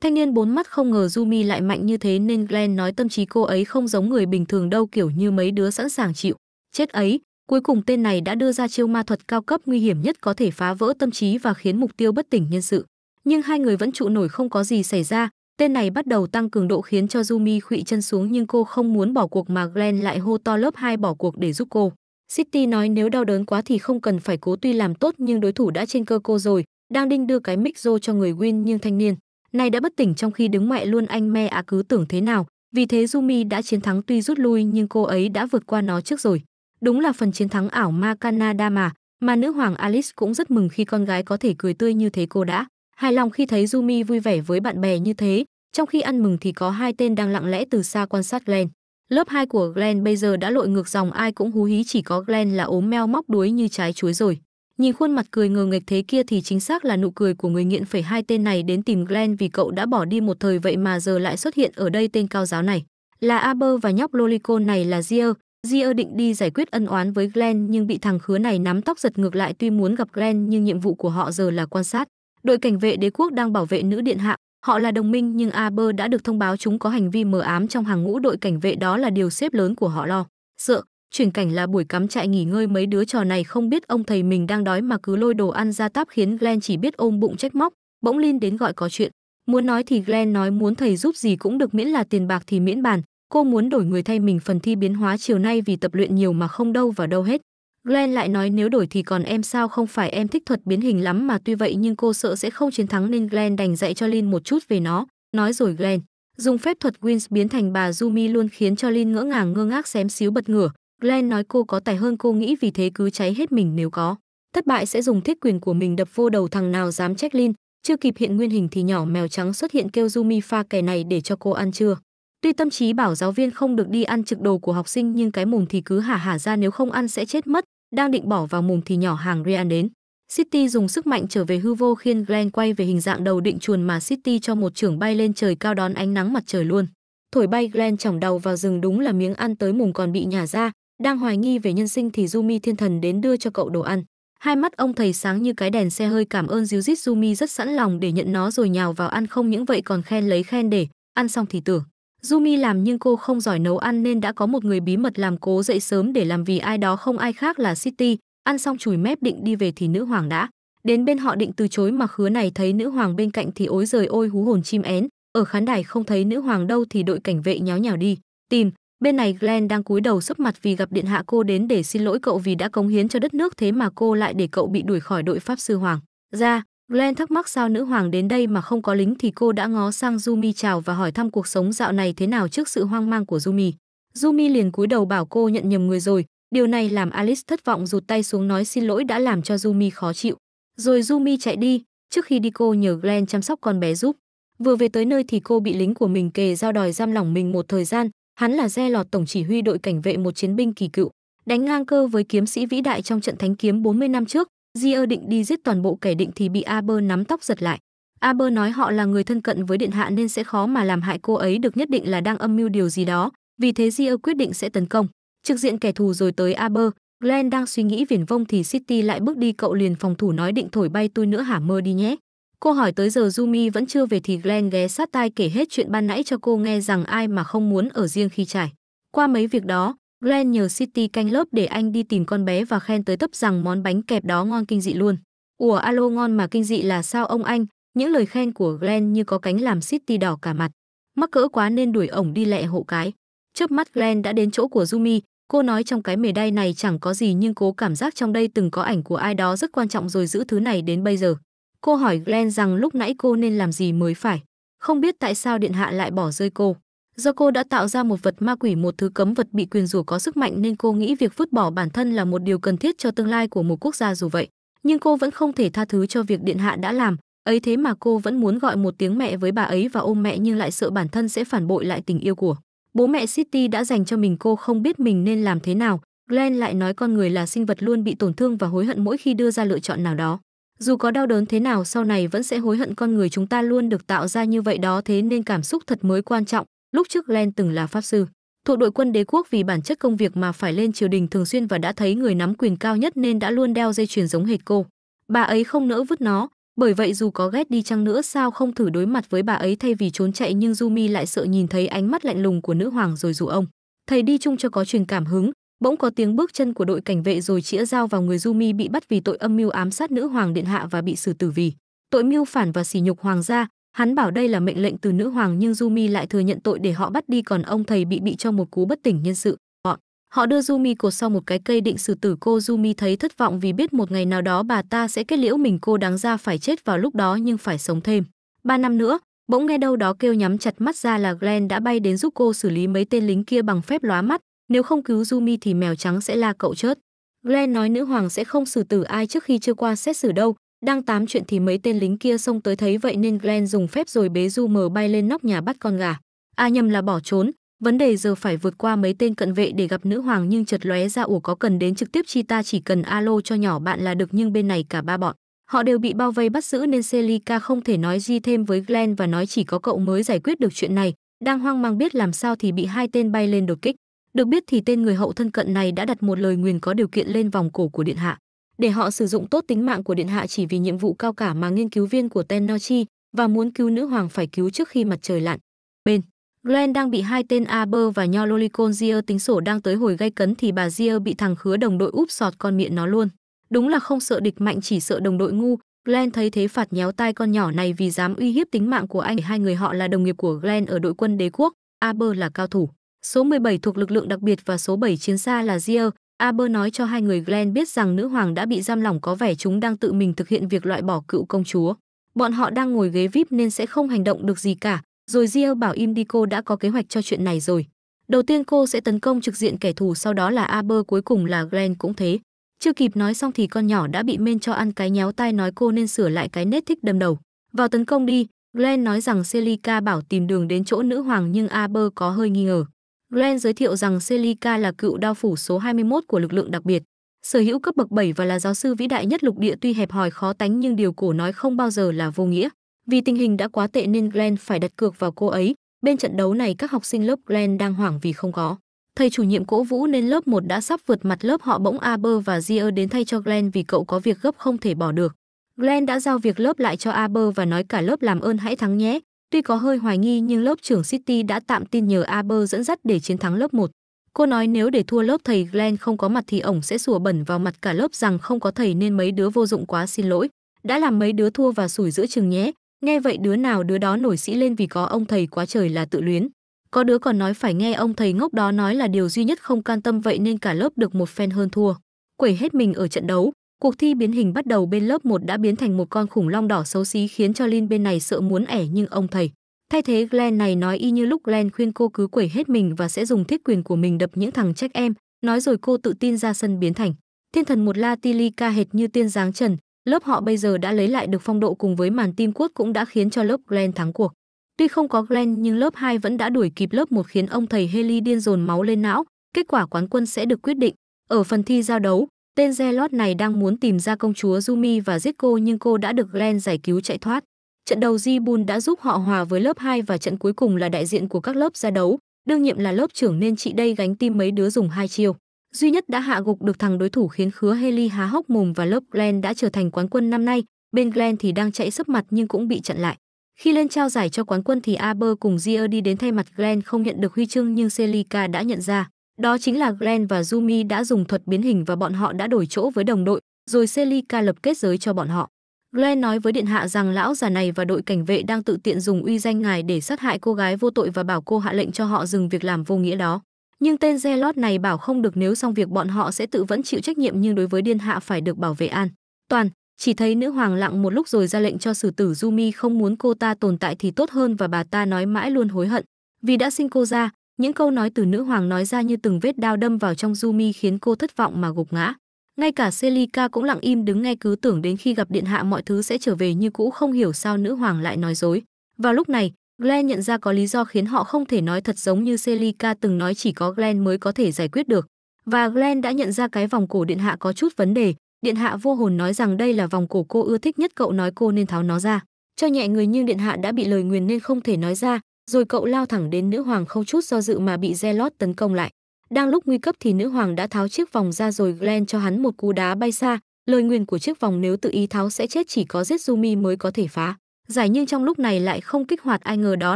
Thanh niên bốn mắt không ngờ Jumi lại mạnh như thế nên Glenn nói tâm trí cô ấy không giống người bình thường đâu kiểu như mấy đứa sẵn sàng chịu. Chết ấy, cuối cùng tên này đã đưa ra chiêu ma thuật cao cấp nguy hiểm nhất có thể phá vỡ tâm trí và khiến mục tiêu bất tỉnh nhân sự. Nhưng hai người vẫn trụ nổi không có gì xảy ra, Tên này bắt đầu tăng cường độ khiến cho Jumi khụy chân xuống nhưng cô không muốn bỏ cuộc mà Glenn lại hô to lớp 2 bỏ cuộc để giúp cô. City nói nếu đau đớn quá thì không cần phải cố tuy làm tốt nhưng đối thủ đã trên cơ cô rồi, đang đinh đưa cái mic cho người Win nhưng thanh niên. Này đã bất tỉnh trong khi đứng mẹ luôn anh me á cứ tưởng thế nào, vì thế Jumi đã chiến thắng tuy rút lui nhưng cô ấy đã vượt qua nó trước rồi. Đúng là phần chiến thắng ảo ma Canada mà, mà nữ hoàng Alice cũng rất mừng khi con gái có thể cười tươi như thế cô đã hài lòng khi thấy Jumi vui vẻ với bạn bè như thế, trong khi ăn mừng thì có hai tên đang lặng lẽ từ xa quan sát Glenn. Lớp 2 của Glenn bây giờ đã lội ngược dòng ai cũng hú hí chỉ có Glenn là ốm meo móc đuối như trái chuối rồi. Nhìn khuôn mặt cười ngờ nghệch thế kia thì chính xác là nụ cười của người nghiện phải hai tên này đến tìm Glenn vì cậu đã bỏ đi một thời vậy mà giờ lại xuất hiện ở đây tên cao giáo này. Là Aber và nhóc Lolicon này là Gier. Gier định đi giải quyết ân oán với Glenn nhưng bị thằng khứa này nắm tóc giật ngược lại tuy muốn gặp Glenn nhưng nhiệm vụ của họ giờ là quan sát đội cảnh vệ đế quốc đang bảo vệ nữ điện hạ họ là đồng minh nhưng aber đã được thông báo chúng có hành vi mờ ám trong hàng ngũ đội cảnh vệ đó là điều xếp lớn của họ lo sợ chuyển cảnh là buổi cắm trại nghỉ ngơi mấy đứa trò này không biết ông thầy mình đang đói mà cứ lôi đồ ăn ra táp khiến glen chỉ biết ôm bụng trách móc bỗng lin đến gọi có chuyện muốn nói thì glen nói muốn thầy giúp gì cũng được miễn là tiền bạc thì miễn bàn cô muốn đổi người thay mình phần thi biến hóa chiều nay vì tập luyện nhiều mà không đâu vào đâu hết Glenn lại nói nếu đổi thì còn em sao không phải em thích thuật biến hình lắm mà tuy vậy nhưng cô sợ sẽ không chiến thắng nên Glenn đành dạy cho Lin một chút về nó. Nói rồi Glenn, dùng phép thuật Wins biến thành bà Jumi luôn khiến cho Lin ngỡ ngàng ngơ ngác xém xíu bật ngửa. Glenn nói cô có tài hơn cô nghĩ vì thế cứ cháy hết mình nếu có. Thất bại sẽ dùng thiết quyền của mình đập vô đầu thằng nào dám trách Lin. Chưa kịp hiện nguyên hình thì nhỏ mèo trắng xuất hiện kêu Jumi pha kẻ này để cho cô ăn trưa. Tuy tâm trí bảo giáo viên không được đi ăn trực đồ của học sinh nhưng cái mồm thì cứ hả hả ra nếu không ăn sẽ chết mất, đang định bỏ vào mùng thì nhỏ hàng Ryan đến. City dùng sức mạnh trở về hư vô khiến Glenn quay về hình dạng đầu định chuồn mà City cho một trưởng bay lên trời cao đón ánh nắng mặt trời luôn. Thổi bay Glenn chỏng đầu vào rừng đúng là miếng ăn tới mùng còn bị nhà ra, đang hoài nghi về nhân sinh thì Jumi thiên thần đến đưa cho cậu đồ ăn. Hai mắt ông thầy sáng như cái đèn xe hơi cảm ơn díu dít Jumi rất sẵn lòng để nhận nó rồi nhào vào ăn không những vậy còn khen lấy khen để, ăn xong thì tưởng. Jumi làm nhưng cô không giỏi nấu ăn nên đã có một người bí mật làm cố dậy sớm để làm vì ai đó không ai khác là City, ăn xong chùi mép định đi về thì nữ hoàng đã. Đến bên họ định từ chối mà khứa này thấy nữ hoàng bên cạnh thì ối giời ôi hú hồn chim én, ở khán đài không thấy nữ hoàng đâu thì đội cảnh vệ nháo nhào đi, tìm. Bên này Glenn đang cúi đầu sấp mặt vì gặp điện hạ cô đến để xin lỗi cậu vì đã cống hiến cho đất nước thế mà cô lại để cậu bị đuổi khỏi đội pháp sư hoàng. Ra, Glenn thắc mắc sao nữ hoàng đến đây mà không có lính thì cô đã ngó sang Jumi chào và hỏi thăm cuộc sống dạo này thế nào trước sự hoang mang của Jumi. Jumi liền cúi đầu bảo cô nhận nhầm người rồi, điều này làm Alice thất vọng rụt tay xuống nói xin lỗi đã làm cho Jumi khó chịu. Rồi Jumi chạy đi, trước khi đi cô nhờ Glenn chăm sóc con bé giúp. Vừa về tới nơi thì cô bị lính của mình kề dao đòi giam lỏng mình một thời gian, hắn là xe lọt tổng chỉ huy đội cảnh vệ một chiến binh kỳ cựu, đánh ngang cơ với kiếm sĩ vĩ đại trong trận thánh kiếm 40 năm trước, Gia định đi giết toàn bộ kẻ định thì bị Aber nắm tóc giật lại. Aber nói họ là người thân cận với điện hạ nên sẽ khó mà làm hại cô ấy được nhất định là đang âm mưu điều gì đó, vì thế Gia quyết định sẽ tấn công. Trực diện kẻ thù rồi tới Aber, Glenn đang suy nghĩ viển vông thì City lại bước đi cậu liền phòng thủ nói định thổi bay tôi nữa hả mơ đi nhé. Cô hỏi tới giờ Jumi vẫn chưa về thì Glenn ghé sát tai kể hết chuyện ban nãy cho cô nghe rằng ai mà không muốn ở riêng khi trải. Qua mấy việc đó, Glenn nhờ City canh lớp để anh đi tìm con bé và khen tới tấp rằng món bánh kẹp đó ngon kinh dị luôn. Ủa alo ngon mà kinh dị là sao ông anh? Những lời khen của Glenn như có cánh làm City đỏ cả mặt. Mắc cỡ quá nên đuổi ổng đi lẹ hộ cái. Chớp mắt Glenn đã đến chỗ của Jumi. cô nói trong cái mề đay này chẳng có gì nhưng cố cảm giác trong đây từng có ảnh của ai đó rất quan trọng rồi giữ thứ này đến bây giờ. Cô hỏi Glenn rằng lúc nãy cô nên làm gì mới phải. Không biết tại sao điện hạ lại bỏ rơi cô. Do cô đã tạo ra một vật ma quỷ một thứ cấm vật bị quyền rủa có sức mạnh nên cô nghĩ việc vứt bỏ bản thân là một điều cần thiết cho tương lai của một quốc gia dù vậy. Nhưng cô vẫn không thể tha thứ cho việc điện hạ đã làm, ấy thế mà cô vẫn muốn gọi một tiếng mẹ với bà ấy và ôm mẹ nhưng lại sợ bản thân sẽ phản bội lại tình yêu của. Bố mẹ City đã dành cho mình cô không biết mình nên làm thế nào. Glenn lại nói con người là sinh vật luôn bị tổn thương và hối hận mỗi khi đưa ra lựa chọn nào đó. Dù có đau đớn thế nào sau này vẫn sẽ hối hận con người chúng ta luôn được tạo ra như vậy đó thế nên cảm xúc thật mới quan trọng lúc trước Len từng là pháp sư, thuộc đội quân đế quốc vì bản chất công việc mà phải lên triều đình thường xuyên và đã thấy người nắm quyền cao nhất nên đã luôn đeo dây chuyền giống hệt cô. Bà ấy không nỡ vứt nó, bởi vậy dù có ghét đi chăng nữa sao không thử đối mặt với bà ấy thay vì trốn chạy nhưng Jumi lại sợ nhìn thấy ánh mắt lạnh lùng của nữ hoàng rồi dụ ông. Thầy đi chung cho có truyền cảm hứng, bỗng có tiếng bước chân của đội cảnh vệ rồi chĩa dao vào người Jumi bị bắt vì tội âm mưu ám sát nữ hoàng điện hạ và bị xử tử vì tội mưu phản và sỉ nhục hoàng gia, Hắn bảo đây là mệnh lệnh từ nữ hoàng nhưng Jumi lại thừa nhận tội để họ bắt đi còn ông thầy bị bị cho một cú bất tỉnh nhân sự. Họ, họ đưa Jumi cột sau một cái cây định xử tử cô Jumi thấy thất vọng vì biết một ngày nào đó bà ta sẽ kết liễu mình cô đáng ra phải chết vào lúc đó nhưng phải sống thêm. Ba năm nữa, bỗng nghe đâu đó kêu nhắm chặt mắt ra là Glenn đã bay đến giúp cô xử lý mấy tên lính kia bằng phép lóa mắt, nếu không cứu Jumi thì mèo trắng sẽ la cậu chết. Glenn nói nữ hoàng sẽ không xử tử ai trước khi chưa qua xét xử đâu, đang tám chuyện thì mấy tên lính kia xông tới thấy vậy nên Glenn dùng phép rồi bế du mờ bay lên nóc nhà bắt con gà. A à nhầm là bỏ trốn, vấn đề giờ phải vượt qua mấy tên cận vệ để gặp nữ hoàng nhưng chợt lóe ra ủa có cần đến trực tiếp chi ta chỉ cần alo cho nhỏ bạn là được nhưng bên này cả ba bọn. Họ đều bị bao vây bắt giữ nên Celica không thể nói gì thêm với Glenn và nói chỉ có cậu mới giải quyết được chuyện này. Đang hoang mang biết làm sao thì bị hai tên bay lên đột kích. Được biết thì tên người hậu thân cận này đã đặt một lời nguyền có điều kiện lên vòng cổ của điện hạ để họ sử dụng tốt tính mạng của điện hạ chỉ vì nhiệm vụ cao cả mà nghiên cứu viên của Tennochi và muốn cứu nữ hoàng phải cứu trước khi mặt trời lặn. Bên, Glenn đang bị hai tên Aber và Nho Lolicon Zier tính sổ đang tới hồi gây cấn thì bà Zier bị thằng khứa đồng đội úp sọt con miệng nó luôn. Đúng là không sợ địch mạnh chỉ sợ đồng đội ngu, Glenn thấy thế phạt nhéo tai con nhỏ này vì dám uy hiếp tính mạng của anh. Hai người họ là đồng nghiệp của Glenn ở đội quân đế quốc, Aber là cao thủ. Số 17 thuộc lực lượng đặc biệt và số 7 chiến xa là Zier, Aber nói cho hai người Glenn biết rằng nữ hoàng đã bị giam lỏng có vẻ chúng đang tự mình thực hiện việc loại bỏ cựu công chúa. Bọn họ đang ngồi ghế VIP nên sẽ không hành động được gì cả, rồi Jill bảo im đã có kế hoạch cho chuyện này rồi. Đầu tiên cô sẽ tấn công trực diện kẻ thù sau đó là Aber cuối cùng là Glenn cũng thế. Chưa kịp nói xong thì con nhỏ đã bị men cho ăn cái nhéo tai nói cô nên sửa lại cái nết thích đâm đầu. Vào tấn công đi, Glenn nói rằng Celica bảo tìm đường đến chỗ nữ hoàng nhưng Aber có hơi nghi ngờ. Glenn giới thiệu rằng Celica là cựu đao phủ số 21 của lực lượng đặc biệt, sở hữu cấp bậc 7 và là giáo sư vĩ đại nhất lục địa tuy hẹp hòi khó tánh nhưng điều cổ nói không bao giờ là vô nghĩa. Vì tình hình đã quá tệ nên Glenn phải đặt cược vào cô ấy. Bên trận đấu này các học sinh lớp Glenn đang hoảng vì không có. Thầy chủ nhiệm cỗ vũ nên lớp 1 đã sắp vượt mặt lớp họ bỗng Aber và Gier đến thay cho Glenn vì cậu có việc gấp không thể bỏ được. Glenn đã giao việc lớp lại cho Aber và nói cả lớp làm ơn hãy thắng nhé, Tuy có hơi hoài nghi nhưng lớp trưởng City đã tạm tin nhờ Aber dẫn dắt để chiến thắng lớp 1. Cô nói nếu để thua lớp thầy Glenn không có mặt thì ổng sẽ sủa bẩn vào mặt cả lớp rằng không có thầy nên mấy đứa vô dụng quá xin lỗi. Đã làm mấy đứa thua và sủi giữa chừng nhé. Nghe vậy đứa nào đứa đó nổi sĩ lên vì có ông thầy quá trời là tự luyến. Có đứa còn nói phải nghe ông thầy ngốc đó nói là điều duy nhất không can tâm vậy nên cả lớp được một phen hơn thua. Quẩy hết mình ở trận đấu, Cuộc thi biến hình bắt đầu bên lớp 1 đã biến thành một con khủng long đỏ xấu xí khiến cho Lin bên này sợ muốn ẻ nhưng ông thầy. Thay thế Glen này nói y như lúc Glen khuyên cô cứ quẩy hết mình và sẽ dùng thiết quyền của mình đập những thằng trách em, nói rồi cô tự tin ra sân biến thành. Thiên thần một La Tilica hệt như tiên giáng trần, lớp họ bây giờ đã lấy lại được phong độ cùng với màn tim cuốt cũng đã khiến cho lớp Glen thắng cuộc. Tuy không có Glen nhưng lớp 2 vẫn đã đuổi kịp lớp 1 khiến ông thầy Heli điên dồn máu lên não, kết quả quán quân sẽ được quyết định. Ở phần thi giao đấu, Tên Zelot này đang muốn tìm ra công chúa Jumi và giết cô nhưng cô đã được Glenn giải cứu chạy thoát. Trận đầu Jibun đã giúp họ hòa với lớp 2 và trận cuối cùng là đại diện của các lớp ra đấu. Đương nhiệm là lớp trưởng nên chị đây gánh tim mấy đứa dùng hai chiêu. Duy nhất đã hạ gục được thằng đối thủ khiến khứa Haley há hốc mồm và lớp Glenn đã trở thành quán quân năm nay. Bên Glenn thì đang chạy sấp mặt nhưng cũng bị chặn lại. Khi lên trao giải cho quán quân thì Aber cùng Gia đi đến thay mặt Glenn không nhận được huy chương nhưng Celica đã nhận ra. Đó chính là Glenn và Jumi đã dùng thuật biến hình và bọn họ đã đổi chỗ với đồng đội, rồi Celica lập kết giới cho bọn họ. Glenn nói với điện hạ rằng lão già này và đội cảnh vệ đang tự tiện dùng uy danh ngài để sát hại cô gái vô tội và bảo cô hạ lệnh cho họ dừng việc làm vô nghĩa đó. Nhưng tên Zelot này bảo không được nếu xong việc bọn họ sẽ tự vẫn chịu trách nhiệm nhưng đối với điện hạ phải được bảo vệ an. Toàn, chỉ thấy nữ hoàng lặng một lúc rồi ra lệnh cho sử tử Jumi không muốn cô ta tồn tại thì tốt hơn và bà ta nói mãi luôn hối hận. Vì đã sinh cô ra, những câu nói từ nữ hoàng nói ra như từng vết đao đâm vào trong Jumi khiến cô thất vọng mà gục ngã. Ngay cả Celica cũng lặng im đứng nghe cứ tưởng đến khi gặp điện hạ mọi thứ sẽ trở về như cũ không hiểu sao nữ hoàng lại nói dối. Vào lúc này, Glenn nhận ra có lý do khiến họ không thể nói thật giống như Celica từng nói chỉ có Glenn mới có thể giải quyết được. Và Glenn đã nhận ra cái vòng cổ điện hạ có chút vấn đề. Điện hạ vô hồn nói rằng đây là vòng cổ cô ưa thích nhất cậu nói cô nên tháo nó ra. Cho nhẹ người nhưng điện hạ đã bị lời nguyền nên không thể nói ra, rồi cậu lao thẳng đến nữ hoàng không chút do dự mà bị Zelot tấn công lại. Đang lúc nguy cấp thì nữ hoàng đã tháo chiếc vòng ra rồi Glenn cho hắn một cú đá bay xa, lời nguyền của chiếc vòng nếu tự ý tháo sẽ chết chỉ có giết Zumi mới có thể phá. Giải nhưng trong lúc này lại không kích hoạt ai ngờ đó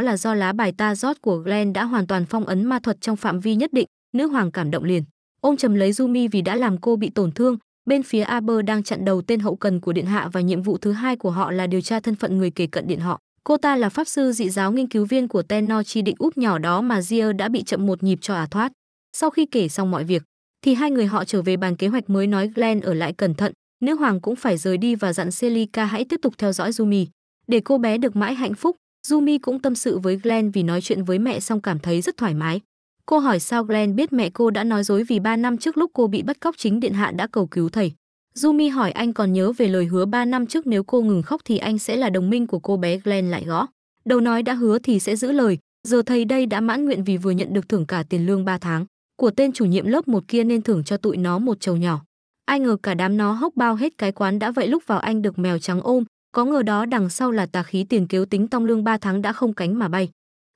là do lá bài ta rót của Glenn đã hoàn toàn phong ấn ma thuật trong phạm vi nhất định, nữ hoàng cảm động liền. Ôm chầm lấy Zumi vì đã làm cô bị tổn thương, bên phía Aber đang chặn đầu tên hậu cần của điện hạ và nhiệm vụ thứ hai của họ là điều tra thân phận người kể cận điện họ. Cô ta là pháp sư dị giáo nghiên cứu viên của Tenno chi định úp nhỏ đó mà Gia đã bị chậm một nhịp cho ả à thoát. Sau khi kể xong mọi việc, thì hai người họ trở về bàn kế hoạch mới nói Glenn ở lại cẩn thận, nữ hoàng cũng phải rời đi và dặn Celica hãy tiếp tục theo dõi Jumi. Để cô bé được mãi hạnh phúc, Jumi cũng tâm sự với Glenn vì nói chuyện với mẹ xong cảm thấy rất thoải mái. Cô hỏi sao Glenn biết mẹ cô đã nói dối vì 3 năm trước lúc cô bị bắt cóc chính điện hạ đã cầu cứu thầy. Jumi hỏi anh còn nhớ về lời hứa 3 năm trước nếu cô ngừng khóc thì anh sẽ là đồng minh của cô bé Glenn lại gõ. Đầu nói đã hứa thì sẽ giữ lời, giờ thầy đây đã mãn nguyện vì vừa nhận được thưởng cả tiền lương 3 tháng của tên chủ nhiệm lớp một kia nên thưởng cho tụi nó một chầu nhỏ. Ai ngờ cả đám nó hốc bao hết cái quán đã vậy lúc vào anh được mèo trắng ôm, có ngờ đó đằng sau là tà khí tiền kiếu tính tong lương 3 tháng đã không cánh mà bay.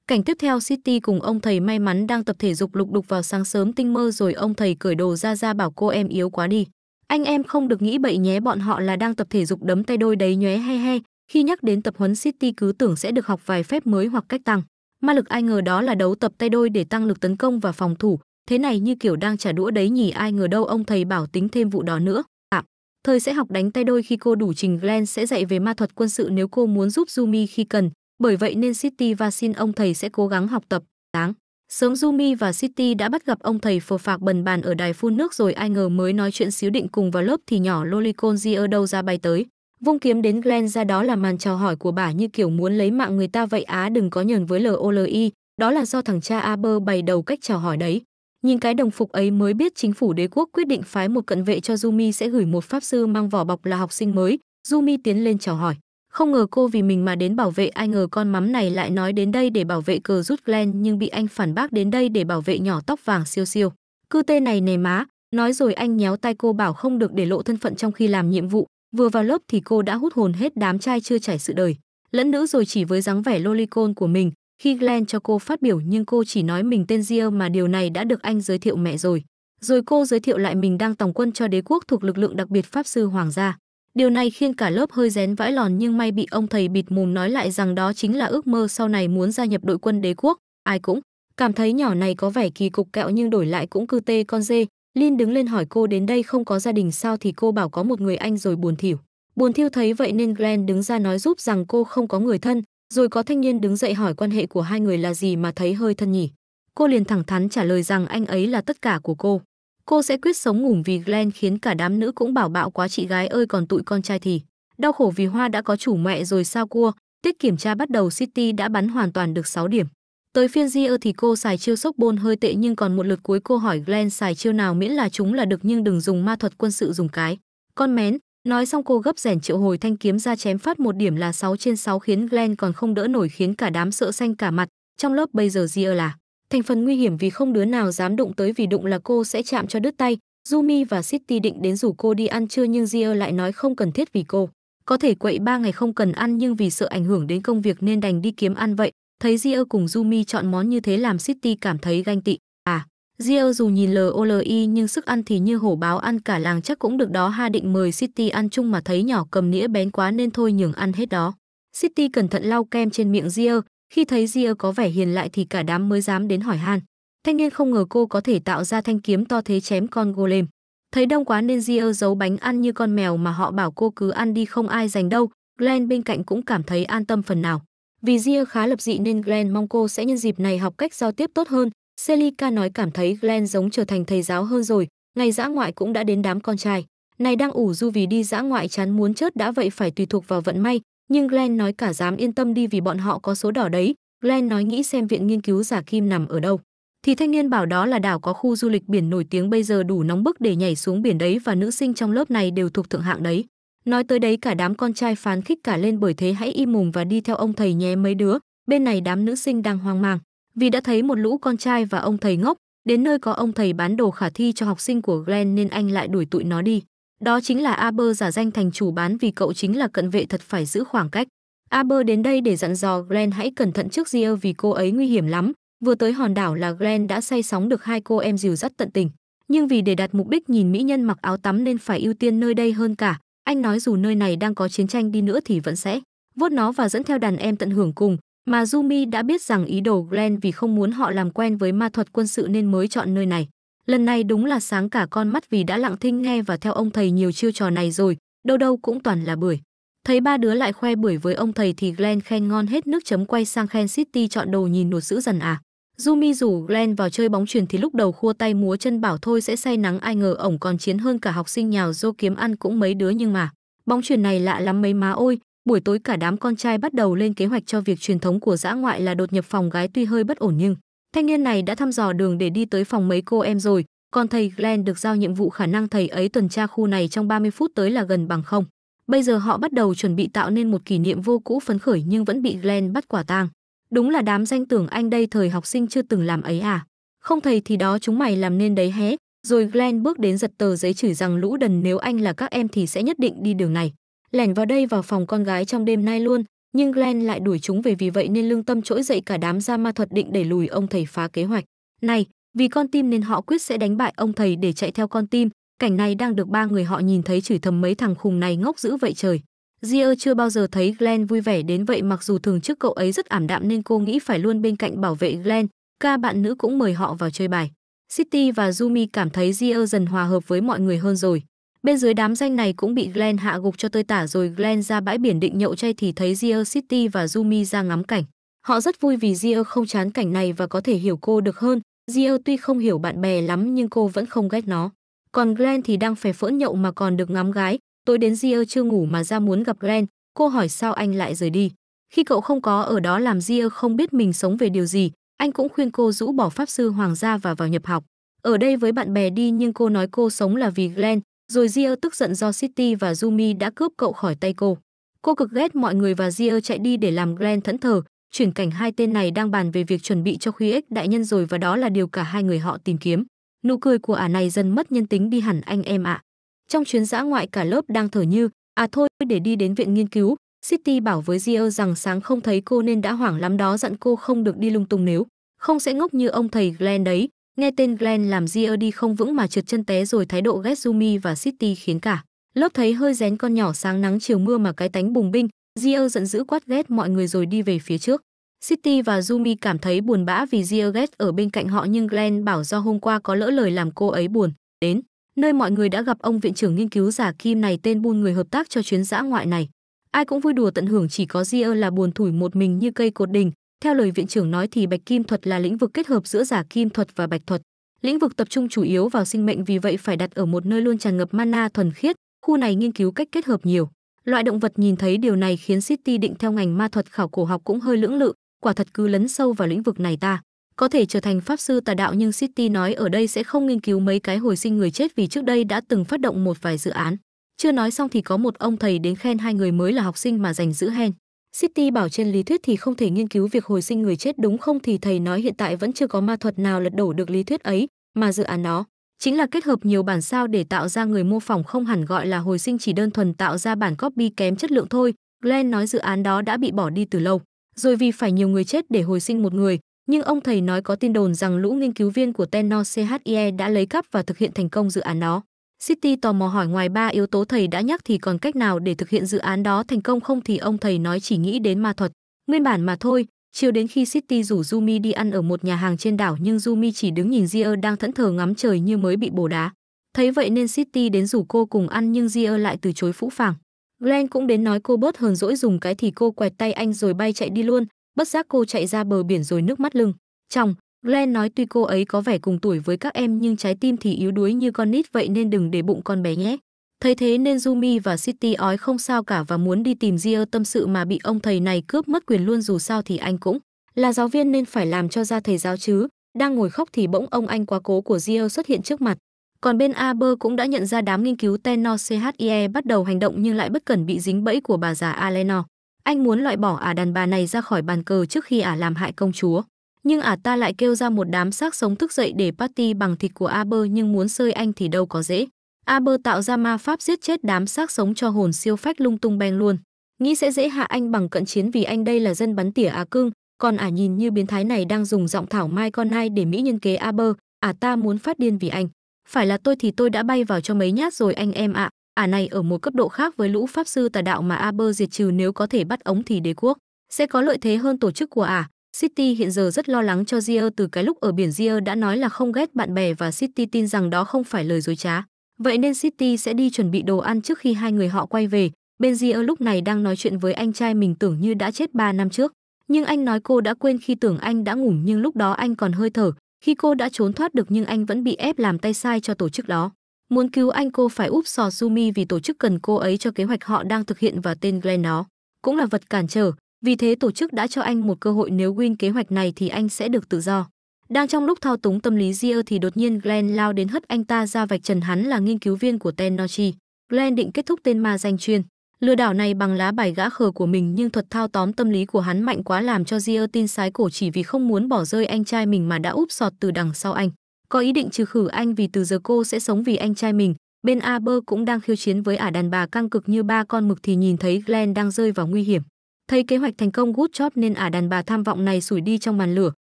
Cảnh tiếp theo City cùng ông thầy may mắn đang tập thể dục lục đục vào sáng sớm tinh mơ rồi ông thầy cởi đồ ra ra bảo cô em yếu quá đi. Anh em không được nghĩ bậy nhé, bọn họ là đang tập thể dục đấm tay đôi đấy nhé he he. Khi nhắc đến tập huấn City cứ tưởng sẽ được học vài phép mới hoặc cách tăng. Ma lực ai ngờ đó là đấu tập tay đôi để tăng lực tấn công và phòng thủ, thế này như kiểu đang trả đũa đấy nhỉ ai ngờ đâu ông thầy bảo tính thêm vụ đó nữa. À, thời sẽ học đánh tay đôi khi cô đủ trình Glenn sẽ dạy về ma thuật quân sự nếu cô muốn giúp Zumi khi cần, bởi vậy nên City và xin ông thầy sẽ cố gắng học tập. Đáng. Sớm Jumi và City đã bắt gặp ông thầy phờ phạc bần bàn ở đài phun nước rồi ai ngờ mới nói chuyện xíu định cùng vào lớp thì nhỏ Lolicon ở đâu ra bay tới. Vung kiếm đến Glenn ra đó là màn chào hỏi của bà như kiểu muốn lấy mạng người ta vậy á đừng có nhờn với LOLI, đó là do thằng cha Aber bày đầu cách chào hỏi đấy. Nhìn cái đồng phục ấy mới biết chính phủ đế quốc quyết định phái một cận vệ cho Jumi sẽ gửi một pháp sư mang vỏ bọc là học sinh mới. Jumi tiến lên chào hỏi. Không ngờ cô vì mình mà đến bảo vệ ai ngờ con mắm này lại nói đến đây để bảo vệ cờ rút Glen nhưng bị anh phản bác đến đây để bảo vệ nhỏ tóc vàng siêu siêu. Cư tê này nề má, nói rồi anh nhéo tay cô bảo không được để lộ thân phận trong khi làm nhiệm vụ. Vừa vào lớp thì cô đã hút hồn hết đám trai chưa trải sự đời. Lẫn nữ rồi chỉ với dáng vẻ lolicon của mình, khi Glenn cho cô phát biểu nhưng cô chỉ nói mình tên Gia mà điều này đã được anh giới thiệu mẹ rồi. Rồi cô giới thiệu lại mình đang tổng quân cho đế quốc thuộc lực lượng đặc biệt Pháp Sư Hoàng gia. Điều này khiến cả lớp hơi rén vãi lòn nhưng may bị ông thầy bịt mồm nói lại rằng đó chính là ước mơ sau này muốn gia nhập đội quân đế quốc, ai cũng cảm thấy nhỏ này có vẻ kỳ cục kẹo nhưng đổi lại cũng cư tê con dê. Lin đứng lên hỏi cô đến đây không có gia đình sao thì cô bảo có một người anh rồi buồn thỉu. Buồn thiêu thấy vậy nên Glenn đứng ra nói giúp rằng cô không có người thân, rồi có thanh niên đứng dậy hỏi quan hệ của hai người là gì mà thấy hơi thân nhỉ. Cô liền thẳng thắn trả lời rằng anh ấy là tất cả của cô. Cô sẽ quyết sống ngủm vì Glenn khiến cả đám nữ cũng bảo bạo quá chị gái ơi còn tụi con trai thì. Đau khổ vì Hoa đã có chủ mẹ rồi sao cua, tiết kiểm tra bắt đầu City đã bắn hoàn toàn được 6 điểm. Tới phiên Gia thì cô xài chiêu sốc bôn hơi tệ nhưng còn một lượt cuối cô hỏi Glenn xài chiêu nào miễn là chúng là được nhưng đừng dùng ma thuật quân sự dùng cái. Con mén, nói xong cô gấp rèn triệu hồi thanh kiếm ra chém phát một điểm là 6 trên 6 khiến Glenn còn không đỡ nổi khiến cả đám sợ xanh cả mặt. Trong lớp bây giờ Gia là Thành phần nguy hiểm vì không đứa nào dám đụng tới vì đụng là cô sẽ chạm cho đứt tay. Jumi và City định đến rủ cô đi ăn trưa nhưng Gia lại nói không cần thiết vì cô. Có thể quậy ba ngày không cần ăn nhưng vì sợ ảnh hưởng đến công việc nên đành đi kiếm ăn vậy. Thấy Gia cùng Jumi chọn món như thế làm City cảm thấy ganh tị. À, Gia dù nhìn LOLI nhưng sức ăn thì như hổ báo ăn cả làng chắc cũng được đó ha định mời City ăn chung mà thấy nhỏ cầm nĩa bén quá nên thôi nhường ăn hết đó. City cẩn thận lau kem trên miệng Gia, khi thấy Gia có vẻ hiền lại thì cả đám mới dám đến hỏi han. Thanh niên không ngờ cô có thể tạo ra thanh kiếm to thế chém con golem. Thấy đông quá nên Gia giấu bánh ăn như con mèo mà họ bảo cô cứ ăn đi không ai giành đâu. Glenn bên cạnh cũng cảm thấy an tâm phần nào. Vì Gia khá lập dị nên Glenn mong cô sẽ nhân dịp này học cách giao tiếp tốt hơn. Celica nói cảm thấy Glenn giống trở thành thầy giáo hơn rồi, ngày dã ngoại cũng đã đến đám con trai. Này đang ủ du vì đi dã ngoại chán muốn chết đã vậy phải tùy thuộc vào vận may, nhưng Glenn nói cả dám yên tâm đi vì bọn họ có số đỏ đấy. Glenn nói nghĩ xem viện nghiên cứu giả kim nằm ở đâu. Thì thanh niên bảo đó là đảo có khu du lịch biển nổi tiếng bây giờ đủ nóng bức để nhảy xuống biển đấy và nữ sinh trong lớp này đều thuộc thượng hạng đấy. Nói tới đấy cả đám con trai phán khích cả lên bởi thế hãy im mồm và đi theo ông thầy nhé mấy đứa. Bên này đám nữ sinh đang hoang mang vì đã thấy một lũ con trai và ông thầy ngốc. Đến nơi có ông thầy bán đồ khả thi cho học sinh của Glenn nên anh lại đuổi tụi nó đi. Đó chính là Aber giả danh thành chủ bán vì cậu chính là cận vệ thật phải giữ khoảng cách. Aber đến đây để dặn dò Glenn hãy cẩn thận trước Gia vì cô ấy nguy hiểm lắm. Vừa tới hòn đảo là Glenn đã say sóng được hai cô em dìu dắt tận tình. Nhưng vì để đạt mục đích nhìn mỹ nhân mặc áo tắm nên phải ưu tiên nơi đây hơn cả. Anh nói dù nơi này đang có chiến tranh đi nữa thì vẫn sẽ vuốt nó và dẫn theo đàn em tận hưởng cùng. Mà Jumi đã biết rằng ý đồ Glenn vì không muốn họ làm quen với ma thuật quân sự nên mới chọn nơi này. Lần này đúng là sáng cả con mắt vì đã lặng thinh nghe và theo ông thầy nhiều chiêu trò này rồi, đâu đâu cũng toàn là bưởi. Thấy ba đứa lại khoe bưởi với ông thầy thì Glenn khen ngon hết nước chấm quay sang khen City chọn đồ nhìn nổ dữ dần à. Jumi rủ Glenn vào chơi bóng chuyền thì lúc đầu khua tay múa chân bảo thôi sẽ say nắng ai ngờ ổng còn chiến hơn cả học sinh nhào dô kiếm ăn cũng mấy đứa nhưng mà. Bóng chuyền này lạ lắm mấy má ôi, buổi tối cả đám con trai bắt đầu lên kế hoạch cho việc truyền thống của dã ngoại là đột nhập phòng gái tuy hơi bất ổn nhưng Thanh niên này đã thăm dò đường để đi tới phòng mấy cô em rồi, còn thầy Glenn được giao nhiệm vụ khả năng thầy ấy tuần tra khu này trong 30 phút tới là gần bằng không. Bây giờ họ bắt đầu chuẩn bị tạo nên một kỷ niệm vô cũ phấn khởi nhưng vẫn bị Glenn bắt quả tang. Đúng là đám danh tưởng anh đây thời học sinh chưa từng làm ấy à? Không thầy thì đó chúng mày làm nên đấy hé. Rồi Glenn bước đến giật tờ giấy chửi rằng lũ đần nếu anh là các em thì sẽ nhất định đi đường này. Lẻn vào đây vào phòng con gái trong đêm nay luôn, nhưng Glenn lại đuổi chúng về vì vậy nên lương tâm trỗi dậy cả đám ra ma thuật định đẩy lùi ông thầy phá kế hoạch. Này, vì con tim nên họ quyết sẽ đánh bại ông thầy để chạy theo con tim, cảnh này đang được ba người họ nhìn thấy chửi thầm mấy thằng khùng này ngốc dữ vậy trời. Gia chưa bao giờ thấy Glenn vui vẻ đến vậy mặc dù thường trước cậu ấy rất ảm đạm nên cô nghĩ phải luôn bên cạnh bảo vệ Glenn, ca bạn nữ cũng mời họ vào chơi bài. City và Yumi cảm thấy Gia dần hòa hợp với mọi người hơn rồi. Bên dưới đám danh này cũng bị Glenn hạ gục cho tơi tả rồi Glenn ra bãi biển định nhậu chay thì thấy Zia City và Jumi ra ngắm cảnh. Họ rất vui vì Zia không chán cảnh này và có thể hiểu cô được hơn. Zia tuy không hiểu bạn bè lắm nhưng cô vẫn không ghét nó. Còn Glenn thì đang phải phỡn nhậu mà còn được ngắm gái. Tối đến Zia chưa ngủ mà ra muốn gặp Glenn. Cô hỏi sao anh lại rời đi. Khi cậu không có ở đó làm Zia không biết mình sống về điều gì. Anh cũng khuyên cô rũ bỏ pháp sư hoàng gia và vào nhập học. Ở đây với bạn bè đi nhưng cô nói cô sống là vì Glenn rồi Ria tức giận do City và Jumi đã cướp cậu khỏi tay cô. Cô cực ghét mọi người và Ria chạy đi để làm Glenn thẫn thờ, chuyển cảnh hai tên này đang bàn về việc chuẩn bị cho khuy ếch đại nhân rồi và đó là điều cả hai người họ tìm kiếm. Nụ cười của ả này dần mất nhân tính đi hẳn anh em ạ. À. Trong chuyến dã ngoại cả lớp đang thở như, à thôi để đi đến viện nghiên cứu, City bảo với Rio rằng sáng không thấy cô nên đã hoảng lắm đó dặn cô không được đi lung tung nếu, không sẽ ngốc như ông thầy Glenn đấy, Nghe tên Glenn làm GRD e không vững mà trượt chân té rồi thái độ ghét Zumi và City khiến cả lớp thấy hơi rén con nhỏ sáng nắng chiều mưa mà cái tánh bùng binh, Gio e giận dữ quát ghét mọi người rồi đi về phía trước. City và Zumi cảm thấy buồn bã vì Gio e ghét ở bên cạnh họ nhưng Glenn bảo do hôm qua có lỡ lời làm cô ấy buồn. Đến nơi mọi người đã gặp ông viện trưởng nghiên cứu giả Kim này tên buôn người hợp tác cho chuyến dã ngoại này. Ai cũng vui đùa tận hưởng chỉ có Gio là buồn thủi một mình như cây cột đình, theo lời viện trưởng nói thì bạch kim thuật là lĩnh vực kết hợp giữa giả kim thuật và bạch thuật. Lĩnh vực tập trung chủ yếu vào sinh mệnh vì vậy phải đặt ở một nơi luôn tràn ngập mana thuần khiết, khu này nghiên cứu cách kết hợp nhiều. Loại động vật nhìn thấy điều này khiến City định theo ngành ma thuật khảo cổ học cũng hơi lưỡng lự, quả thật cứ lấn sâu vào lĩnh vực này ta. Có thể trở thành pháp sư tà đạo nhưng City nói ở đây sẽ không nghiên cứu mấy cái hồi sinh người chết vì trước đây đã từng phát động một vài dự án. Chưa nói xong thì có một ông thầy đến khen hai người mới là học sinh mà giành giữ hen. City bảo trên lý thuyết thì không thể nghiên cứu việc hồi sinh người chết đúng không thì thầy nói hiện tại vẫn chưa có ma thuật nào lật đổ được lý thuyết ấy, mà dự án nó chính là kết hợp nhiều bản sao để tạo ra người mô phỏng không hẳn gọi là hồi sinh chỉ đơn thuần tạo ra bản copy kém chất lượng thôi. Glenn nói dự án đó đã bị bỏ đi từ lâu, rồi vì phải nhiều người chết để hồi sinh một người, nhưng ông thầy nói có tin đồn rằng lũ nghiên cứu viên của Tenno CHIE đã lấy cắp và thực hiện thành công dự án đó. City tò mò hỏi ngoài ba yếu tố thầy đã nhắc thì còn cách nào để thực hiện dự án đó thành công không thì ông thầy nói chỉ nghĩ đến ma thuật, nguyên bản mà thôi. Chiều đến khi City rủ Jumi đi ăn ở một nhà hàng trên đảo nhưng Jumi chỉ đứng nhìn Ria đang thẫn thờ ngắm trời như mới bị bổ đá. Thấy vậy nên City đến rủ cô cùng ăn nhưng Ria lại từ chối phũ phàng. Glenn cũng đến nói cô bớt hờn dỗi dùng cái thì cô quẹt tay anh rồi bay chạy đi luôn, bất giác cô chạy ra bờ biển rồi nước mắt lưng. Chồng, Glenn nói tuy cô ấy có vẻ cùng tuổi với các em nhưng trái tim thì yếu đuối như con nít vậy nên đừng để bụng con bé nhé. Thấy thế nên Jumi và City ói không sao cả và muốn đi tìm Gia tâm sự mà bị ông thầy này cướp mất quyền luôn dù sao thì anh cũng là giáo viên nên phải làm cho ra thầy giáo chứ. Đang ngồi khóc thì bỗng ông anh quá cố của Gia xuất hiện trước mặt. Còn bên Aber cũng đã nhận ra đám nghiên cứu Tenor CHIE bắt đầu hành động nhưng lại bất cẩn bị dính bẫy của bà già Alenor. Anh muốn loại bỏ ả à đàn bà này ra khỏi bàn cờ trước khi ả à làm hại công chúa nhưng ả ta lại kêu ra một đám xác sống thức dậy để party bằng thịt của Aber nhưng muốn sơi anh thì đâu có dễ. Aber tạo ra ma pháp giết chết đám xác sống cho hồn siêu phách lung tung beng luôn. Nghĩ sẽ dễ hạ anh bằng cận chiến vì anh đây là dân bắn tỉa á à cưng, còn ả nhìn như biến thái này đang dùng giọng thảo mai con hai để mỹ nhân kế Aber, ả ta muốn phát điên vì anh. Phải là tôi thì tôi đã bay vào cho mấy nhát rồi anh em ạ, ả này ở một cấp độ khác với lũ pháp sư tà đạo mà Aber diệt trừ nếu có thể bắt ống thì đế quốc. Sẽ có lợi thế hơn tổ chức của ả, City hiện giờ rất lo lắng cho Dier từ cái lúc ở biển Dier đã nói là không ghét bạn bè và City tin rằng đó không phải lời dối trá. Vậy nên City sẽ đi chuẩn bị đồ ăn trước khi hai người họ quay về. Bên Dier lúc này đang nói chuyện với anh trai mình tưởng như đã chết 3 năm trước. Nhưng anh nói cô đã quên khi tưởng anh đã ngủ nhưng lúc đó anh còn hơi thở. Khi cô đã trốn thoát được nhưng anh vẫn bị ép làm tay sai cho tổ chức đó. Muốn cứu anh cô phải úp sò Sumi vì tổ chức cần cô ấy cho kế hoạch họ đang thực hiện và tên Glenn đó. Cũng là vật cản trở, vì thế tổ chức đã cho anh một cơ hội nếu win kế hoạch này thì anh sẽ được tự do. Đang trong lúc thao túng tâm lý Gia thì đột nhiên Glenn lao đến hất anh ta ra vạch trần hắn là nghiên cứu viên của Tenochi. Glenn định kết thúc tên ma danh chuyên. Lừa đảo này bằng lá bài gã khờ của mình nhưng thuật thao tóm tâm lý của hắn mạnh quá làm cho Gia tin sái cổ chỉ vì không muốn bỏ rơi anh trai mình mà đã úp sọt từ đằng sau anh. Có ý định trừ khử anh vì từ giờ cô sẽ sống vì anh trai mình. Bên Aber cũng đang khiêu chiến với ả đàn bà căng cực như ba con mực thì nhìn thấy Glenn đang rơi vào nguy hiểm. Thấy kế hoạch thành công gút chót nên ả đàn bà tham vọng này sủi đi trong màn lửa.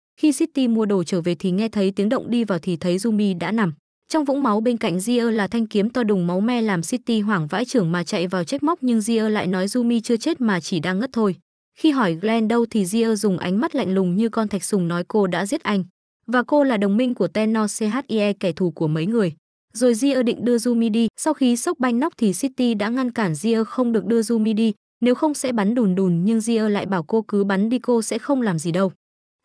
Khi City mua đồ trở về thì nghe thấy tiếng động đi vào thì thấy Jumi đã nằm. Trong vũng máu bên cạnh Gia là thanh kiếm to đùng máu me làm City hoảng vãi trưởng mà chạy vào trách móc nhưng Gia lại nói Jumi chưa chết mà chỉ đang ngất thôi. Khi hỏi Glenn đâu thì Gia dùng ánh mắt lạnh lùng như con thạch sùng nói cô đã giết anh. Và cô là đồng minh của Tenno CHIE kẻ thù của mấy người. Rồi Gia định đưa Jumi đi, sau khi sốc banh nóc thì City đã ngăn cản Gia không được đưa Jumi đi, nếu không sẽ bắn đùn đùn nhưng Gia lại bảo cô cứ bắn đi cô sẽ không làm gì đâu.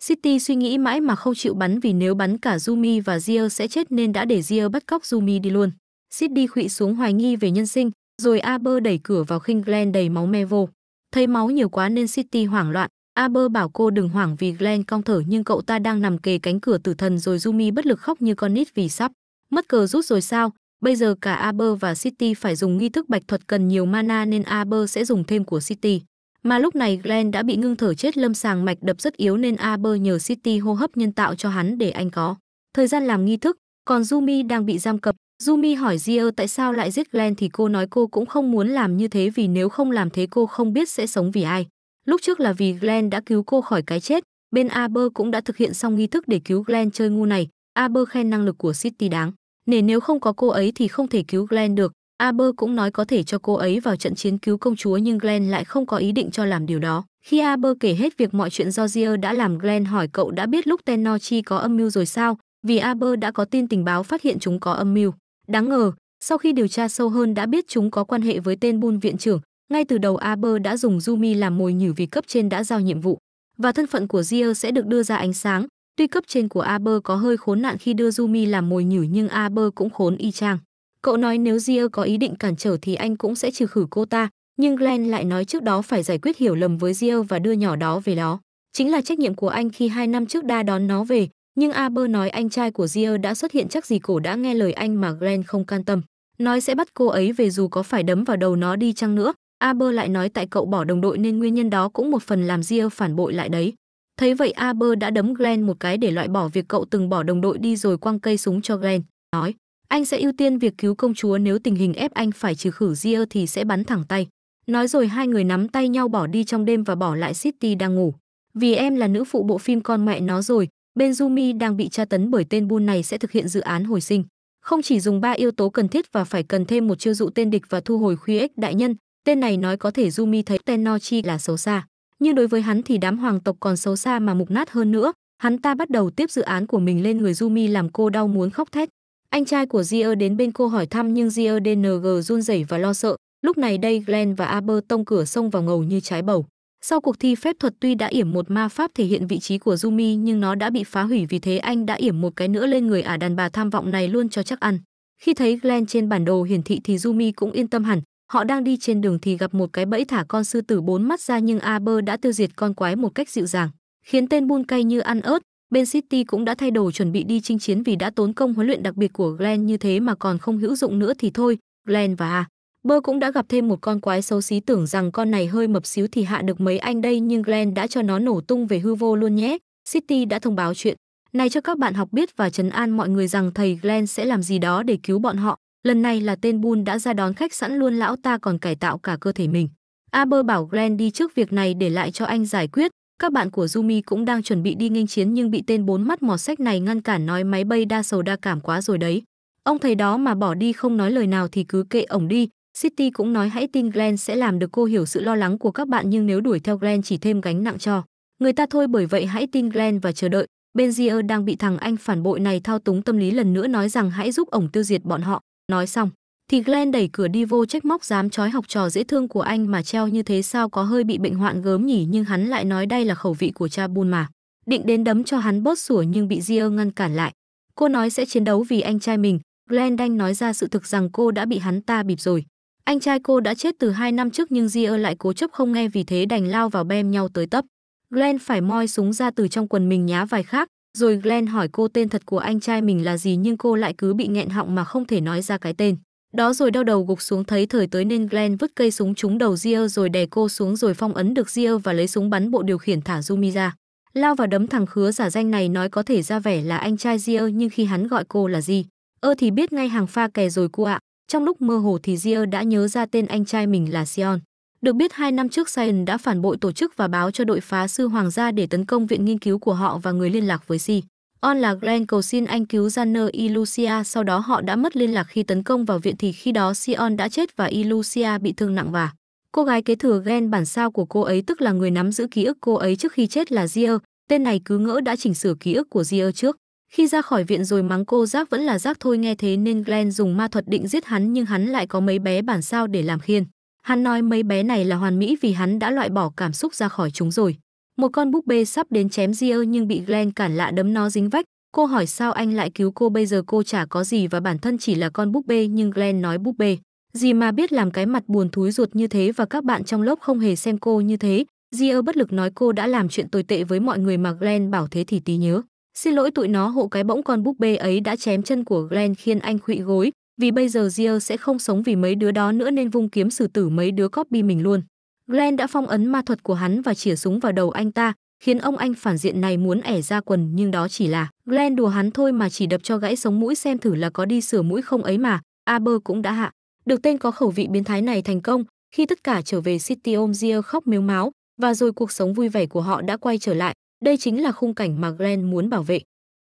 City suy nghĩ mãi mà không chịu bắn vì nếu bắn cả Jumi và Gia sẽ chết nên đã để Gia bắt cóc Jumi đi luôn. City khụy xuống hoài nghi về nhân sinh, rồi Aber đẩy cửa vào khinh Glen đầy máu me vô. Thấy máu nhiều quá nên City hoảng loạn, Aber bảo cô đừng hoảng vì Glen cong thở nhưng cậu ta đang nằm kề cánh cửa tử thần rồi Jumi bất lực khóc như con nít vì sắp. Mất cờ rút rồi sao, Bây giờ cả Aber và City phải dùng nghi thức bạch thuật cần nhiều mana nên Aber sẽ dùng thêm của City. Mà lúc này Glenn đã bị ngưng thở chết lâm sàng mạch đập rất yếu nên Aber nhờ City hô hấp nhân tạo cho hắn để anh có. Thời gian làm nghi thức, còn Jumi đang bị giam cập. Jumi hỏi Gia tại sao lại giết Glenn thì cô nói cô cũng không muốn làm như thế vì nếu không làm thế cô không biết sẽ sống vì ai. Lúc trước là vì Glenn đã cứu cô khỏi cái chết, bên Aber cũng đã thực hiện xong nghi thức để cứu Glenn chơi ngu này. Aber khen năng lực của City đáng nể nếu không có cô ấy thì không thể cứu Glenn được. Aber cũng nói có thể cho cô ấy vào trận chiến cứu công chúa nhưng Glenn lại không có ý định cho làm điều đó. Khi Aber kể hết việc mọi chuyện do Gier đã làm Glenn hỏi cậu đã biết lúc Tenochi có âm mưu rồi sao, vì Aber đã có tin tình báo phát hiện chúng có âm mưu. Đáng ngờ, sau khi điều tra sâu hơn đã biết chúng có quan hệ với tên buôn viện trưởng, ngay từ đầu Aber đã dùng Yumi làm mồi nhử vì cấp trên đã giao nhiệm vụ và thân phận của Gier sẽ được đưa ra ánh sáng, Tuy cấp trên của Aber có hơi khốn nạn khi đưa Jumi làm mồi nhử nhưng Aber cũng khốn y chang. Cậu nói nếu Gia có ý định cản trở thì anh cũng sẽ trừ khử cô ta, nhưng Glenn lại nói trước đó phải giải quyết hiểu lầm với Gia và đưa nhỏ đó về đó. Chính là trách nhiệm của anh khi hai năm trước đã đón nó về, nhưng Aber nói anh trai của Gia đã xuất hiện chắc gì cổ đã nghe lời anh mà Glenn không can tâm. Nói sẽ bắt cô ấy về dù có phải đấm vào đầu nó đi chăng nữa. Aber lại nói tại cậu bỏ đồng đội nên nguyên nhân đó cũng một phần làm Gia phản bội lại đấy. Thấy vậy Aber đã đấm Glenn một cái để loại bỏ việc cậu từng bỏ đồng đội đi rồi quăng cây súng cho Glenn, nói anh sẽ ưu tiên việc cứu công chúa nếu tình hình ép anh phải trừ khử Ria thì sẽ bắn thẳng tay. Nói rồi hai người nắm tay nhau bỏ đi trong đêm và bỏ lại City đang ngủ. Vì em là nữ phụ bộ phim con mẹ nó rồi, Benjumi đang bị tra tấn bởi tên buôn này sẽ thực hiện dự án hồi sinh. Không chỉ dùng ba yếu tố cần thiết và phải cần thêm một chiêu dụ tên địch và thu hồi khuy ếch đại nhân, tên này nói có thể Jumi thấy Tenochi là xấu xa nhưng đối với hắn thì đám hoàng tộc còn xấu xa mà mục nát hơn nữa hắn ta bắt đầu tiếp dự án của mình lên người Jumi làm cô đau muốn khóc thét. Anh trai của Gier đến bên cô hỏi thăm nhưng Gier DNG run rẩy và lo sợ. Lúc này đây Glenn và Aber tông cửa sông vào ngầu như trái bầu. Sau cuộc thi phép thuật tuy đã yểm một ma pháp thể hiện vị trí của Jumi nhưng nó đã bị phá hủy vì thế anh đã yểm một cái nữa lên người ả đàn bà tham vọng này luôn cho chắc ăn. Khi thấy Glenn trên bản đồ hiển thị thì Jumi cũng yên tâm hẳn, Họ đang đi trên đường thì gặp một cái bẫy thả con sư tử bốn mắt ra nhưng Aber đã tiêu diệt con quái một cách dịu dàng, khiến tên buôn cay như ăn ớt. Ben City cũng đã thay đổi chuẩn bị đi chinh chiến vì đã tốn công huấn luyện đặc biệt của Glenn như thế mà còn không hữu dụng nữa thì thôi. Glenn và A. Bơ cũng đã gặp thêm một con quái xấu xí tưởng rằng con này hơi mập xíu thì hạ được mấy anh đây nhưng Glenn đã cho nó nổ tung về hư vô luôn nhé. City đã thông báo chuyện này cho các bạn học biết và trấn an mọi người rằng thầy Glenn sẽ làm gì đó để cứu bọn họ. Lần này là tên Bun đã ra đón khách sẵn luôn lão ta còn cải tạo cả cơ thể mình. Aber bảo Glenn đi trước việc này để lại cho anh giải quyết. Các bạn của Jumi cũng đang chuẩn bị đi nghênh chiến nhưng bị tên bốn mắt mọt sách này ngăn cản nói máy bay đa sầu đa cảm quá rồi đấy. Ông thầy đó mà bỏ đi không nói lời nào thì cứ kệ ổng đi. City cũng nói hãy tin Glenn sẽ làm được cô hiểu sự lo lắng của các bạn nhưng nếu đuổi theo Glenn chỉ thêm gánh nặng cho. Người ta thôi bởi vậy hãy tin Glenn và chờ đợi. Benzier đang bị thằng anh phản bội này thao túng tâm lý lần nữa nói rằng hãy giúp ổng tiêu diệt bọn họ. Nói xong, thì Glenn đẩy cửa đi vô trách móc dám trói học trò dễ thương của anh mà treo như thế sao có hơi bị bệnh hoạn gớm nhỉ nhưng hắn lại nói đây là khẩu vị của cha Bun mà. Định đến đấm cho hắn bớt sủa nhưng bị Gia ngăn cản lại. Cô nói sẽ chiến đấu vì anh trai mình. Glenn đanh nói ra sự thực rằng cô đã bị hắn ta bịp rồi. Anh trai cô đã chết từ 2 năm trước nhưng Gia lại cố chấp không nghe vì thế đành lao vào bem nhau tới tấp. Glenn phải moi súng ra từ trong quần mình nhá vài khác, rồi Glenn hỏi cô tên thật của anh trai mình là gì nhưng cô lại cứ bị nghẹn họng mà không thể nói ra cái tên. Đó rồi đau đầu gục xuống thấy thời tới nên Glenn vứt cây súng trúng đầu Ria rồi đè cô xuống rồi phong ấn được Ria và lấy súng bắn bộ điều khiển thả Yumi ra. Lao vào đấm thằng khứa giả danh này nói có thể ra vẻ là anh trai Ria nhưng khi hắn gọi cô là gì? Ơ thì biết ngay hàng pha kè rồi cô ạ. Trong lúc mơ hồ thì Ria đã nhớ ra tên anh trai mình là Sion. Được biết hai năm trước Sion đã phản bội tổ chức và báo cho đội phá sư hoàng gia để tấn công viện nghiên cứu của họ và người liên lạc với Si. On là Glenn cầu xin anh cứu Janner Ilusia sau đó họ đã mất liên lạc khi tấn công vào viện thì khi đó Sion đã chết và Ilusia bị thương nặng và cô gái kế thừa Glenn bản sao của cô ấy tức là người nắm giữ ký ức cô ấy trước khi chết là Zia, tên này cứ ngỡ đã chỉnh sửa ký ức của Zia trước. Khi ra khỏi viện rồi mắng cô Giác vẫn là Giác thôi nghe thế nên Glenn dùng ma thuật định giết hắn nhưng hắn lại có mấy bé bản sao để làm khiên. Hắn nói mấy bé này là hoàn mỹ vì hắn đã loại bỏ cảm xúc ra khỏi chúng rồi. Một con búp bê sắp đến chém Gier nhưng bị Glenn cản lạ đấm nó dính vách. Cô hỏi sao anh lại cứu cô bây giờ cô chả có gì và bản thân chỉ là con búp bê nhưng Glenn nói búp bê. Gì mà biết làm cái mặt buồn thúi ruột như thế và các bạn trong lớp không hề xem cô như thế. Gier bất lực nói cô đã làm chuyện tồi tệ với mọi người mà Glenn bảo thế thì tí nhớ. Xin lỗi tụi nó hộ cái bỗng con búp bê ấy đã chém chân của Glenn khiến anh khụy gối, vì bây giờ Jill sẽ không sống vì mấy đứa đó nữa nên vung kiếm xử tử mấy đứa copy mình luôn. Glenn đã phong ấn ma thuật của hắn và chĩa súng vào đầu anh ta, khiến ông anh phản diện này muốn ẻ ra quần nhưng đó chỉ là Glenn đùa hắn thôi mà chỉ đập cho gãy sống mũi xem thử là có đi sửa mũi không ấy mà, Aber cũng đã hạ. Được tên có khẩu vị biến thái này thành công, khi tất cả trở về City Om Jill khóc mếu máu, và rồi cuộc sống vui vẻ của họ đã quay trở lại. Đây chính là khung cảnh mà Glenn muốn bảo vệ.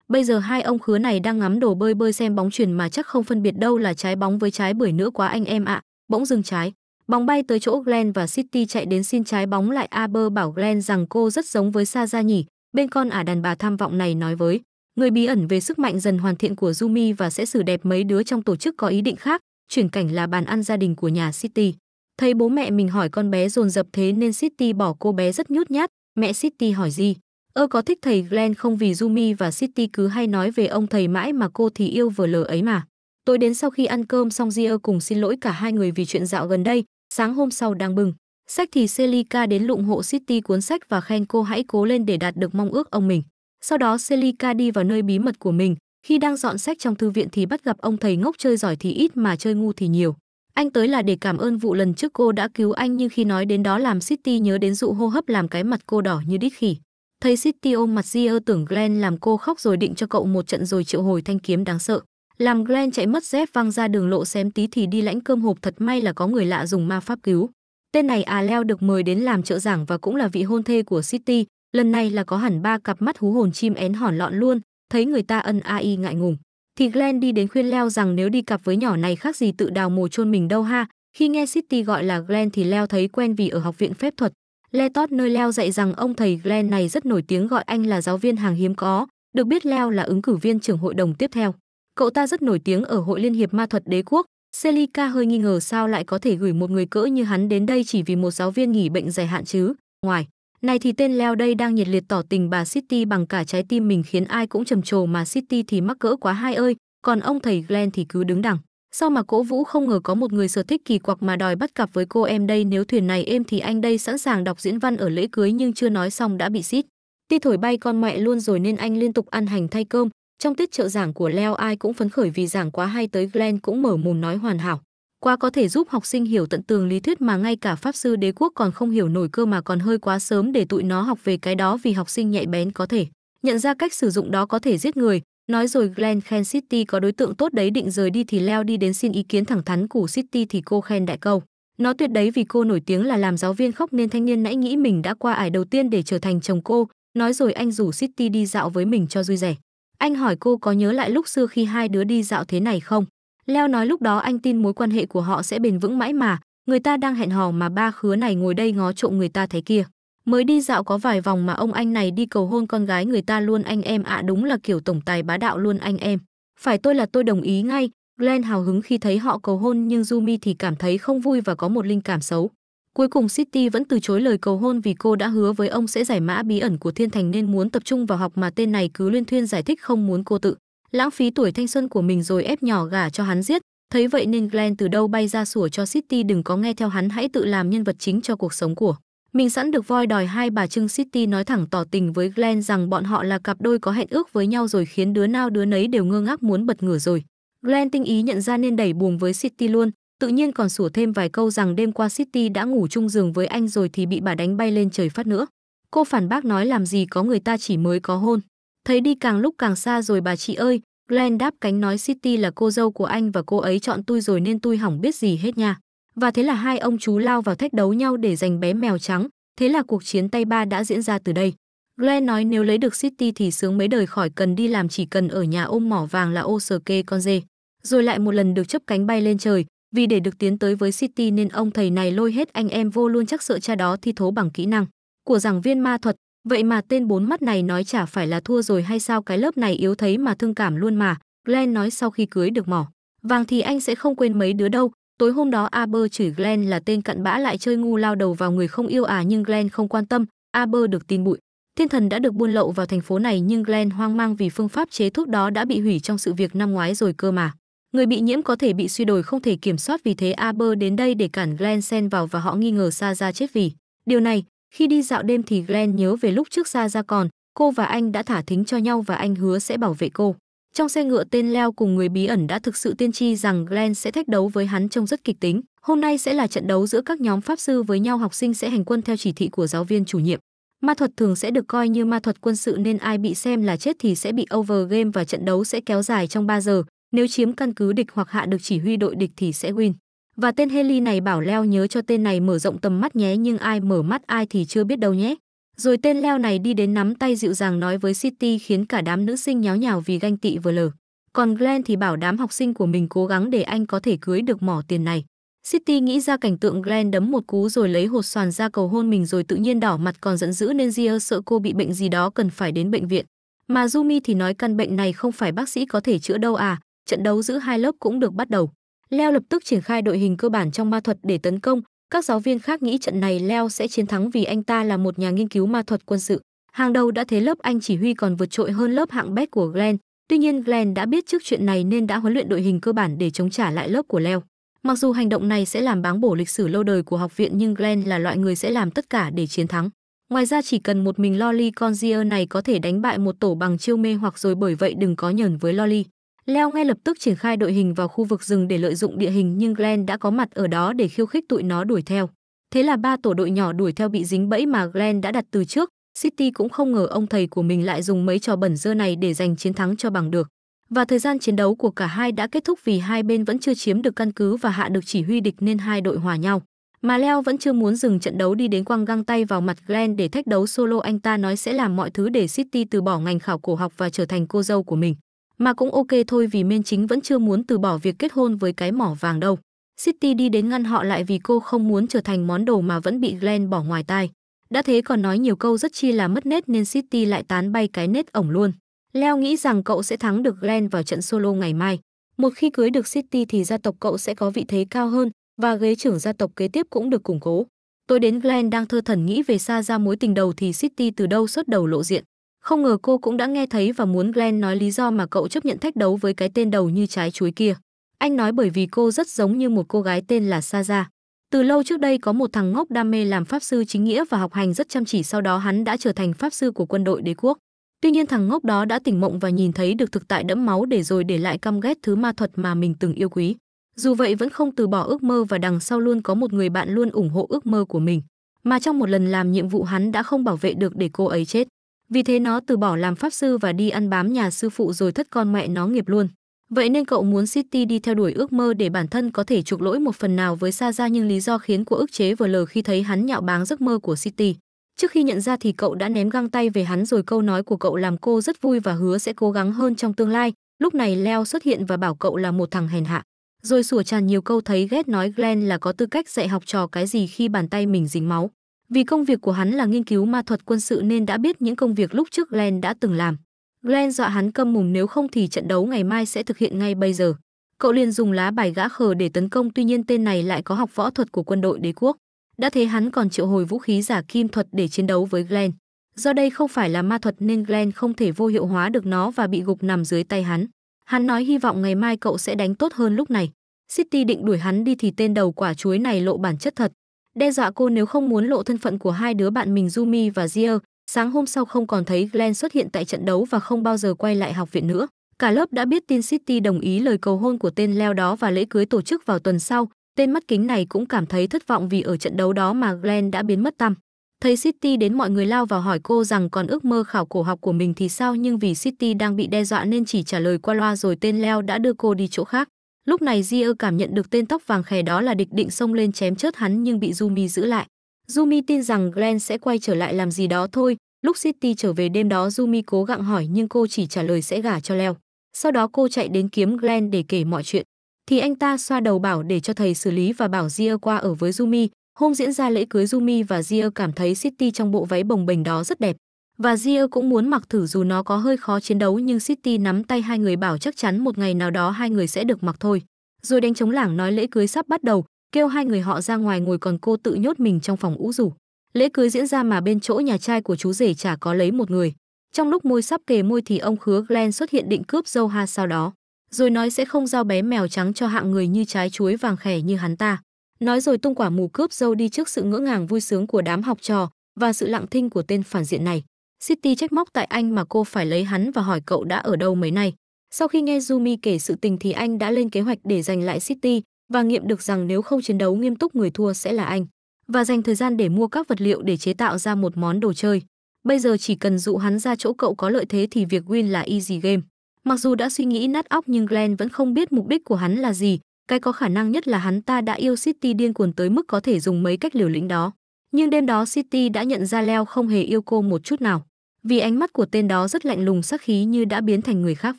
Bây giờ hai ông khứa này đang ngắm đồ bơi bơi xem bóng chuyển mà chắc không phân biệt đâu là trái bóng với trái bưởi nữa quá anh em ạ. À. Bỗng dừng trái, bóng bay tới chỗ Glenn và City chạy đến xin trái bóng lại Aber bảo Glenn rằng cô rất giống với Sa nhỉ. Bên con ả à đàn bà tham vọng này nói với người bí ẩn về sức mạnh dần hoàn thiện của Yumi và sẽ xử đẹp mấy đứa trong tổ chức có ý định khác, chuyển cảnh là bàn ăn gia đình của nhà City. Thấy bố mẹ mình hỏi con bé dồn dập thế nên City bỏ cô bé rất nhút nhát, mẹ City hỏi gì? Ơ có thích thầy Glenn không vì Jumi và City cứ hay nói về ông thầy mãi mà cô thì yêu vừa lờ ấy mà. Tôi đến sau khi ăn cơm xong Gia cùng xin lỗi cả hai người vì chuyện dạo gần đây, sáng hôm sau đang bừng. Sách thì Celica đến lụng hộ City cuốn sách và khen cô hãy cố lên để đạt được mong ước ông mình. Sau đó Celica đi vào nơi bí mật của mình, khi đang dọn sách trong thư viện thì bắt gặp ông thầy ngốc chơi giỏi thì ít mà chơi ngu thì nhiều. Anh tới là để cảm ơn vụ lần trước cô đã cứu anh nhưng khi nói đến đó làm City nhớ đến dụ hô hấp làm cái mặt cô đỏ như đít khỉ. Thấy City ôm mặt Gia tưởng Glenn làm cô khóc rồi định cho cậu một trận rồi triệu hồi thanh kiếm đáng sợ. Làm Glenn chạy mất dép văng ra đường lộ xém tí thì đi lãnh cơm hộp thật may là có người lạ dùng ma pháp cứu. Tên này à leo được mời đến làm trợ giảng và cũng là vị hôn thê của City. Lần này là có hẳn ba cặp mắt hú hồn chim én hòn lọn luôn, thấy người ta ân ai ngại ngùng. Thì Glenn đi đến khuyên Leo rằng nếu đi cặp với nhỏ này khác gì tự đào mồ chôn mình đâu ha. Khi nghe City gọi là Glenn thì Leo thấy quen vì ở học viện phép thuật, Lê Tót nơi Leo dạy rằng ông thầy Glenn này rất nổi tiếng gọi anh là giáo viên hàng hiếm có, được biết Leo là ứng cử viên trưởng hội đồng tiếp theo. Cậu ta rất nổi tiếng ở Hội Liên hiệp Ma thuật Đế quốc. Celica hơi nghi ngờ sao lại có thể gửi một người cỡ như hắn đến đây chỉ vì một giáo viên nghỉ bệnh dài hạn chứ. Ngoài, này thì tên Leo đây đang nhiệt liệt tỏ tình bà City bằng cả trái tim mình khiến ai cũng trầm trồ mà City thì mắc cỡ quá hai ơi, còn ông thầy Glenn thì cứ đứng đằng. Sao mà Cố Vũ không ngờ có một người sở thích kỳ quặc mà đòi bắt cặp với cô em đây nếu thuyền này êm thì anh đây sẵn sàng đọc diễn văn ở lễ cưới nhưng chưa nói xong đã bị xít. Ti thổi bay con mẹ luôn rồi nên anh liên tục ăn hành thay cơm. Trong tiết trợ giảng của Leo ai cũng phấn khởi vì giảng quá hay tới glen cũng mở mồm nói hoàn hảo. Qua có thể giúp học sinh hiểu tận tường lý thuyết mà ngay cả pháp sư đế quốc còn không hiểu nổi cơ mà còn hơi quá sớm để tụi nó học về cái đó vì học sinh nhạy bén có thể nhận ra cách sử dụng đó có thể giết người, Nói rồi Glenn khen City có đối tượng tốt đấy định rời đi thì leo đi đến xin ý kiến thẳng thắn của City thì cô khen đại câu. Nó tuyệt đấy vì cô nổi tiếng là làm giáo viên khóc nên thanh niên nãy nghĩ mình đã qua ải đầu tiên để trở thành chồng cô. Nói rồi anh rủ City đi dạo với mình cho vui rẻ. Anh hỏi cô có nhớ lại lúc xưa khi hai đứa đi dạo thế này không? Leo nói lúc đó anh tin mối quan hệ của họ sẽ bền vững mãi mà, người ta đang hẹn hò mà ba khứa này ngồi đây ngó trộm người ta thế kia. Mới đi dạo có vài vòng mà ông anh này đi cầu hôn con gái người ta luôn anh em ạ à đúng là kiểu tổng tài bá đạo luôn anh em. Phải tôi là tôi đồng ý ngay, Glenn hào hứng khi thấy họ cầu hôn nhưng Jumi thì cảm thấy không vui và có một linh cảm xấu. Cuối cùng City vẫn từ chối lời cầu hôn vì cô đã hứa với ông sẽ giải mã bí ẩn của thiên thành nên muốn tập trung vào học mà tên này cứ liên thuyên giải thích không muốn cô tự. Lãng phí tuổi thanh xuân của mình rồi ép nhỏ gả cho hắn giết. Thấy vậy nên Glenn từ đâu bay ra sủa cho City đừng có nghe theo hắn hãy tự làm nhân vật chính cho cuộc sống của mình sẵn được voi đòi hai bà Trưng City nói thẳng tỏ tình với Glenn rằng bọn họ là cặp đôi có hẹn ước với nhau rồi khiến đứa nào đứa nấy đều ngơ ngác muốn bật ngửa rồi. Glenn tinh ý nhận ra nên đẩy buồng với City luôn, tự nhiên còn sủa thêm vài câu rằng đêm qua City đã ngủ chung giường với anh rồi thì bị bà đánh bay lên trời phát nữa. Cô phản bác nói làm gì có người ta chỉ mới có hôn. Thấy đi càng lúc càng xa rồi bà chị ơi, Glenn đáp cánh nói City là cô dâu của anh và cô ấy chọn tôi rồi nên tôi hỏng biết gì hết nha. Và thế là hai ông chú lao vào thách đấu nhau để giành bé mèo trắng, thế là cuộc chiến tay ba đã diễn ra từ đây. Glenn nói nếu lấy được City thì sướng mấy đời khỏi cần đi làm chỉ cần ở nhà ôm mỏ vàng là ô sờ kê con dê. Rồi lại một lần được chấp cánh bay lên trời, vì để được tiến tới với City nên ông thầy này lôi hết anh em vô luôn chắc sợ cha đó thi thố bằng kỹ năng của giảng viên ma thuật. Vậy mà tên bốn mắt này nói chả phải là thua rồi hay sao cái lớp này yếu thấy mà thương cảm luôn mà. Glenn nói sau khi cưới được mỏ. Vàng thì anh sẽ không quên mấy đứa đâu, Tối hôm đó Aber chửi Glenn là tên cặn bã lại chơi ngu lao đầu vào người không yêu à nhưng Glenn không quan tâm, Aber được tin bụi. Thiên thần đã được buôn lậu vào thành phố này nhưng Glenn hoang mang vì phương pháp chế thuốc đó đã bị hủy trong sự việc năm ngoái rồi cơ mà. Người bị nhiễm có thể bị suy đồi không thể kiểm soát vì thế Aber đến đây để cản Glenn xen vào và họ nghi ngờ Sa Ra chết vì. Điều này, khi đi dạo đêm thì Glenn nhớ về lúc trước Sa Ra còn, cô và anh đã thả thính cho nhau và anh hứa sẽ bảo vệ cô. Trong xe ngựa tên Leo cùng người bí ẩn đã thực sự tiên tri rằng Glenn sẽ thách đấu với hắn trông rất kịch tính. Hôm nay sẽ là trận đấu giữa các nhóm pháp sư với nhau học sinh sẽ hành quân theo chỉ thị của giáo viên chủ nhiệm. Ma thuật thường sẽ được coi như ma thuật quân sự nên ai bị xem là chết thì sẽ bị over game và trận đấu sẽ kéo dài trong 3 giờ. Nếu chiếm căn cứ địch hoặc hạ được chỉ huy đội địch thì sẽ win. Và tên Heli này bảo Leo nhớ cho tên này mở rộng tầm mắt nhé nhưng ai mở mắt ai thì chưa biết đâu nhé. Rồi tên leo này đi đến nắm tay dịu dàng nói với City khiến cả đám nữ sinh nháo nhào vì ganh tị vừa lở. Còn Glenn thì bảo đám học sinh của mình cố gắng để anh có thể cưới được mỏ tiền này. City nghĩ ra cảnh tượng Glenn đấm một cú rồi lấy hột xoàn ra cầu hôn mình rồi tự nhiên đỏ mặt còn giận dữ nên Gia sợ cô bị bệnh gì đó cần phải đến bệnh viện. Mà Jumi thì nói căn bệnh này không phải bác sĩ có thể chữa đâu à, trận đấu giữa hai lớp cũng được bắt đầu. Leo lập tức triển khai đội hình cơ bản trong ma thuật để tấn công, các giáo viên khác nghĩ trận này Leo sẽ chiến thắng vì anh ta là một nhà nghiên cứu ma thuật quân sự. Hàng đầu đã thấy lớp anh chỉ huy còn vượt trội hơn lớp hạng bét của Glenn. Tuy nhiên Glenn đã biết trước chuyện này nên đã huấn luyện đội hình cơ bản để chống trả lại lớp của Leo. Mặc dù hành động này sẽ làm báng bổ lịch sử lâu đời của học viện nhưng Glenn là loại người sẽ làm tất cả để chiến thắng. Ngoài ra chỉ cần một mình Lolly Conzier này có thể đánh bại một tổ bằng chiêu mê hoặc rồi bởi vậy đừng có nhờn với Lolly. Leo ngay lập tức triển khai đội hình vào khu vực rừng để lợi dụng địa hình nhưng Glenn đã có mặt ở đó để khiêu khích tụi nó đuổi theo. Thế là ba tổ đội nhỏ đuổi theo bị dính bẫy mà Glenn đã đặt từ trước. City cũng không ngờ ông thầy của mình lại dùng mấy trò bẩn dơ này để giành chiến thắng cho bằng được. Và thời gian chiến đấu của cả hai đã kết thúc vì hai bên vẫn chưa chiếm được căn cứ và hạ được chỉ huy địch nên hai đội hòa nhau. Mà Leo vẫn chưa muốn dừng trận đấu đi đến quăng găng tay vào mặt Glenn để thách đấu solo anh ta nói sẽ làm mọi thứ để City từ bỏ ngành khảo cổ học và trở thành cô dâu của mình. Mà cũng ok thôi vì Mên Chính vẫn chưa muốn từ bỏ việc kết hôn với cái mỏ vàng đâu. City đi đến ngăn họ lại vì cô không muốn trở thành món đồ mà vẫn bị Glenn bỏ ngoài tai. Đã thế còn nói nhiều câu rất chi là mất nết nên City lại tán bay cái nết ổng luôn. Leo nghĩ rằng cậu sẽ thắng được Glenn vào trận solo ngày mai. Một khi cưới được City thì gia tộc cậu sẽ có vị thế cao hơn và ghế trưởng gia tộc kế tiếp cũng được củng cố. Tôi đến Glenn đang thơ thần nghĩ về xa ra mối tình đầu thì City từ đâu xuất đầu lộ diện. Không ngờ cô cũng đã nghe thấy và muốn Glenn nói lý do mà cậu chấp nhận thách đấu với cái tên đầu như trái chuối kia. Anh nói bởi vì cô rất giống như một cô gái tên là Saza. Từ lâu trước đây có một thằng ngốc đam mê làm pháp sư chính nghĩa và học hành rất chăm chỉ sau đó hắn đã trở thành pháp sư của quân đội đế quốc. Tuy nhiên thằng ngốc đó đã tỉnh mộng và nhìn thấy được thực tại đẫm máu để rồi để lại căm ghét thứ ma thuật mà mình từng yêu quý. Dù vậy vẫn không từ bỏ ước mơ và đằng sau luôn có một người bạn luôn ủng hộ ước mơ của mình. Mà trong một lần làm nhiệm vụ hắn đã không bảo vệ được để cô ấy chết. Vì thế nó từ bỏ làm pháp sư và đi ăn bám nhà sư phụ rồi thất con mẹ nó nghiệp luôn. Vậy nên cậu muốn City đi theo đuổi ước mơ để bản thân có thể chuộc lỗi một phần nào với Sa Ra nhưng lý do khiến của ức chế vừa lờ khi thấy hắn nhạo báng giấc mơ của City. Trước khi nhận ra thì cậu đã ném găng tay về hắn rồi câu nói của cậu làm cô rất vui và hứa sẽ cố gắng hơn trong tương lai. Lúc này Leo xuất hiện và bảo cậu là một thằng hèn hạ. Rồi sủa tràn nhiều câu thấy ghét nói Glenn là có tư cách dạy học trò cái gì khi bàn tay mình dính máu. Vì công việc của hắn là nghiên cứu ma thuật quân sự nên đã biết những công việc lúc trước Glenn đã từng làm. Glenn dọa hắn câm mồm nếu không thì trận đấu ngày mai sẽ thực hiện ngay bây giờ. Cậu liền dùng lá bài gã khờ để tấn công tuy nhiên tên này lại có học võ thuật của quân đội đế quốc. Đã thế hắn còn triệu hồi vũ khí giả kim thuật để chiến đấu với Glenn. Do đây không phải là ma thuật nên Glenn không thể vô hiệu hóa được nó và bị gục nằm dưới tay hắn. Hắn nói hy vọng ngày mai cậu sẽ đánh tốt hơn lúc này. City định đuổi hắn đi thì tên đầu quả chuối này lộ bản chất thật đe dọa cô nếu không muốn lộ thân phận của hai đứa bạn mình Jumi và Jia. Sáng hôm sau không còn thấy Glenn xuất hiện tại trận đấu và không bao giờ quay lại học viện nữa. Cả lớp đã biết tin City đồng ý lời cầu hôn của tên leo đó và lễ cưới tổ chức vào tuần sau. Tên mắt kính này cũng cảm thấy thất vọng vì ở trận đấu đó mà Glenn đã biến mất tăm. Thấy City đến mọi người lao vào hỏi cô rằng còn ước mơ khảo cổ học của mình thì sao nhưng vì City đang bị đe dọa nên chỉ trả lời qua loa rồi tên Leo đã đưa cô đi chỗ khác. Lúc này Gia cảm nhận được tên tóc vàng khè đó là địch định xông lên chém chết hắn nhưng bị Jumi giữ lại. Jumi tin rằng Glenn sẽ quay trở lại làm gì đó thôi. Lúc City trở về đêm đó Jumi cố gắng hỏi nhưng cô chỉ trả lời sẽ gả cho Leo. Sau đó cô chạy đến kiếm Glenn để kể mọi chuyện. Thì anh ta xoa đầu bảo để cho thầy xử lý và bảo Gia qua ở với Jumi. Hôm diễn ra lễ cưới Jumi và Gia cảm thấy City trong bộ váy bồng bềnh đó rất đẹp. Và Ria cũng muốn mặc thử dù nó có hơi khó chiến đấu nhưng City nắm tay hai người bảo chắc chắn một ngày nào đó hai người sẽ được mặc thôi. Rồi đánh chống lảng nói lễ cưới sắp bắt đầu, kêu hai người họ ra ngoài ngồi còn cô tự nhốt mình trong phòng ú rủ. Lễ cưới diễn ra mà bên chỗ nhà trai của chú rể chả có lấy một người. Trong lúc môi sắp kề môi thì ông khứa Glenn xuất hiện định cướp dâu ha sau đó, rồi nói sẽ không giao bé mèo trắng cho hạng người như trái chuối vàng khẻ như hắn ta. Nói rồi tung quả mù cướp dâu đi trước sự ngỡ ngàng vui sướng của đám học trò và sự lặng thinh của tên phản diện này. City trách móc tại anh mà cô phải lấy hắn và hỏi cậu đã ở đâu mấy nay. Sau khi nghe Jumi kể sự tình thì anh đã lên kế hoạch để giành lại City và nghiệm được rằng nếu không chiến đấu nghiêm túc người thua sẽ là anh và dành thời gian để mua các vật liệu để chế tạo ra một món đồ chơi. Bây giờ chỉ cần dụ hắn ra chỗ cậu có lợi thế thì việc win là easy game. Mặc dù đã suy nghĩ nát óc nhưng Glenn vẫn không biết mục đích của hắn là gì, cái có khả năng nhất là hắn ta đã yêu City điên cuồng tới mức có thể dùng mấy cách liều lĩnh đó. Nhưng đêm đó City đã nhận ra Leo không hề yêu cô một chút nào vì ánh mắt của tên đó rất lạnh lùng sắc khí như đã biến thành người khác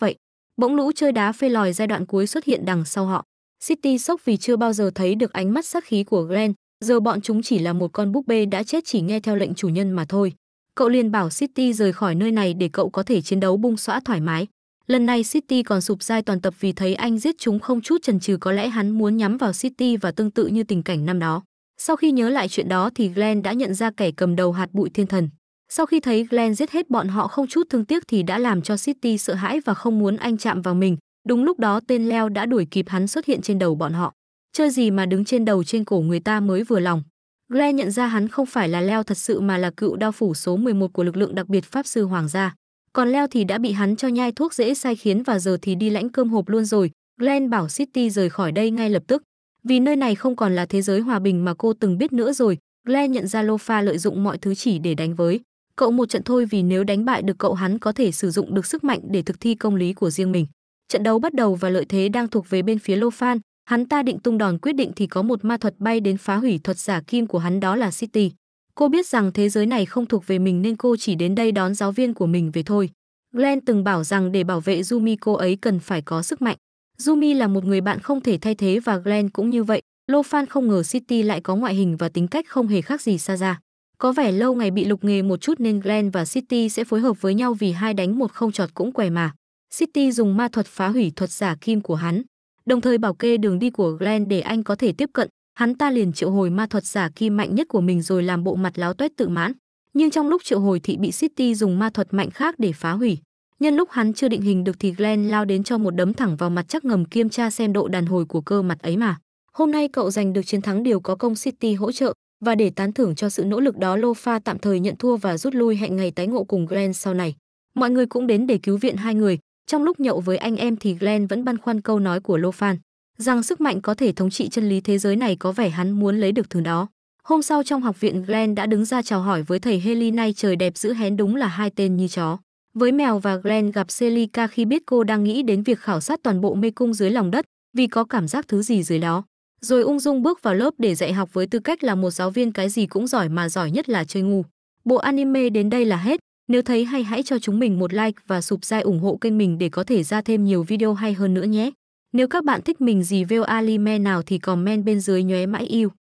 vậy. Bỗng lũ chơi đá phê lòi giai đoạn cuối xuất hiện đằng sau họ. City sốc vì chưa bao giờ thấy được ánh mắt sắc khí của glen giờ bọn chúng chỉ là một con búp bê đã chết chỉ nghe theo lệnh chủ nhân mà thôi. Cậu liền bảo City rời khỏi nơi này để cậu có thể chiến đấu bung xóa thoải mái. Lần này City còn sụp giai toàn tập vì thấy anh giết chúng không chút chần chừ có lẽ hắn muốn nhắm vào City và tương tự như tình cảnh năm đó. Sau khi nhớ lại chuyện đó thì Glenn đã nhận ra kẻ cầm đầu hạt bụi thiên thần. Sau khi thấy Glenn giết hết bọn họ không chút thương tiếc thì đã làm cho City sợ hãi và không muốn anh chạm vào mình. Đúng lúc đó tên Leo đã đuổi kịp hắn xuất hiện trên đầu bọn họ. Chơi gì mà đứng trên đầu trên cổ người ta mới vừa lòng. Glenn nhận ra hắn không phải là Leo thật sự mà là cựu đao phủ số 11 của lực lượng đặc biệt Pháp Sư Hoàng gia. Còn Leo thì đã bị hắn cho nhai thuốc dễ sai khiến và giờ thì đi lãnh cơm hộp luôn rồi. Glenn bảo City rời khỏi đây ngay lập tức. Vì nơi này không còn là thế giới hòa bình mà cô từng biết nữa rồi, Glenn nhận ra Lofa lợi dụng mọi thứ chỉ để đánh với cậu một trận thôi vì nếu đánh bại được cậu hắn có thể sử dụng được sức mạnh để thực thi công lý của riêng mình. Trận đấu bắt đầu và lợi thế đang thuộc về bên phía Lô Phan, hắn ta định tung đòn quyết định thì có một ma thuật bay đến phá hủy thuật giả kim của hắn đó là City. Cô biết rằng thế giới này không thuộc về mình nên cô chỉ đến đây đón giáo viên của mình về thôi. Glenn từng bảo rằng để bảo vệ Jumi cô ấy cần phải có sức mạnh. Jumi là một người bạn không thể thay thế và Glenn cũng như vậy. Lô Phan không ngờ City lại có ngoại hình và tính cách không hề khác gì Ra có vẻ lâu ngày bị lục nghề một chút nên Glenn và City sẽ phối hợp với nhau vì hai đánh một không chọt cũng què mà. City dùng ma thuật phá hủy thuật giả kim của hắn, đồng thời bảo kê đường đi của Glenn để anh có thể tiếp cận. Hắn ta liền triệu hồi ma thuật giả kim mạnh nhất của mình rồi làm bộ mặt láo tuét tự mãn. Nhưng trong lúc triệu hồi thì bị City dùng ma thuật mạnh khác để phá hủy. Nhân lúc hắn chưa định hình được thì Glenn lao đến cho một đấm thẳng vào mặt chắc ngầm kiểm tra xem độ đàn hồi của cơ mặt ấy mà. Hôm nay cậu giành được chiến thắng điều có công City hỗ trợ, và để tán thưởng cho sự nỗ lực đó Lofa tạm thời nhận thua và rút lui hẹn ngày tái ngộ cùng Glenn sau này. Mọi người cũng đến để cứu viện hai người, trong lúc nhậu với anh em thì Glenn vẫn băn khoăn câu nói của Lofan rằng sức mạnh có thể thống trị chân lý thế giới này có vẻ hắn muốn lấy được thứ đó. Hôm sau trong học viện Glenn đã đứng ra chào hỏi với thầy Haley nay trời đẹp giữ hén đúng là hai tên như chó. Với mèo và Glenn gặp Celica khi biết cô đang nghĩ đến việc khảo sát toàn bộ mê cung dưới lòng đất vì có cảm giác thứ gì dưới đó rồi ung dung bước vào lớp để dạy học với tư cách là một giáo viên cái gì cũng giỏi mà giỏi nhất là chơi ngu. Bộ anime đến đây là hết. Nếu thấy hay hãy cho chúng mình một like và sụp like ủng hộ kênh mình để có thể ra thêm nhiều video hay hơn nữa nhé. Nếu các bạn thích mình gì review anime nào thì comment bên dưới nhé mãi yêu.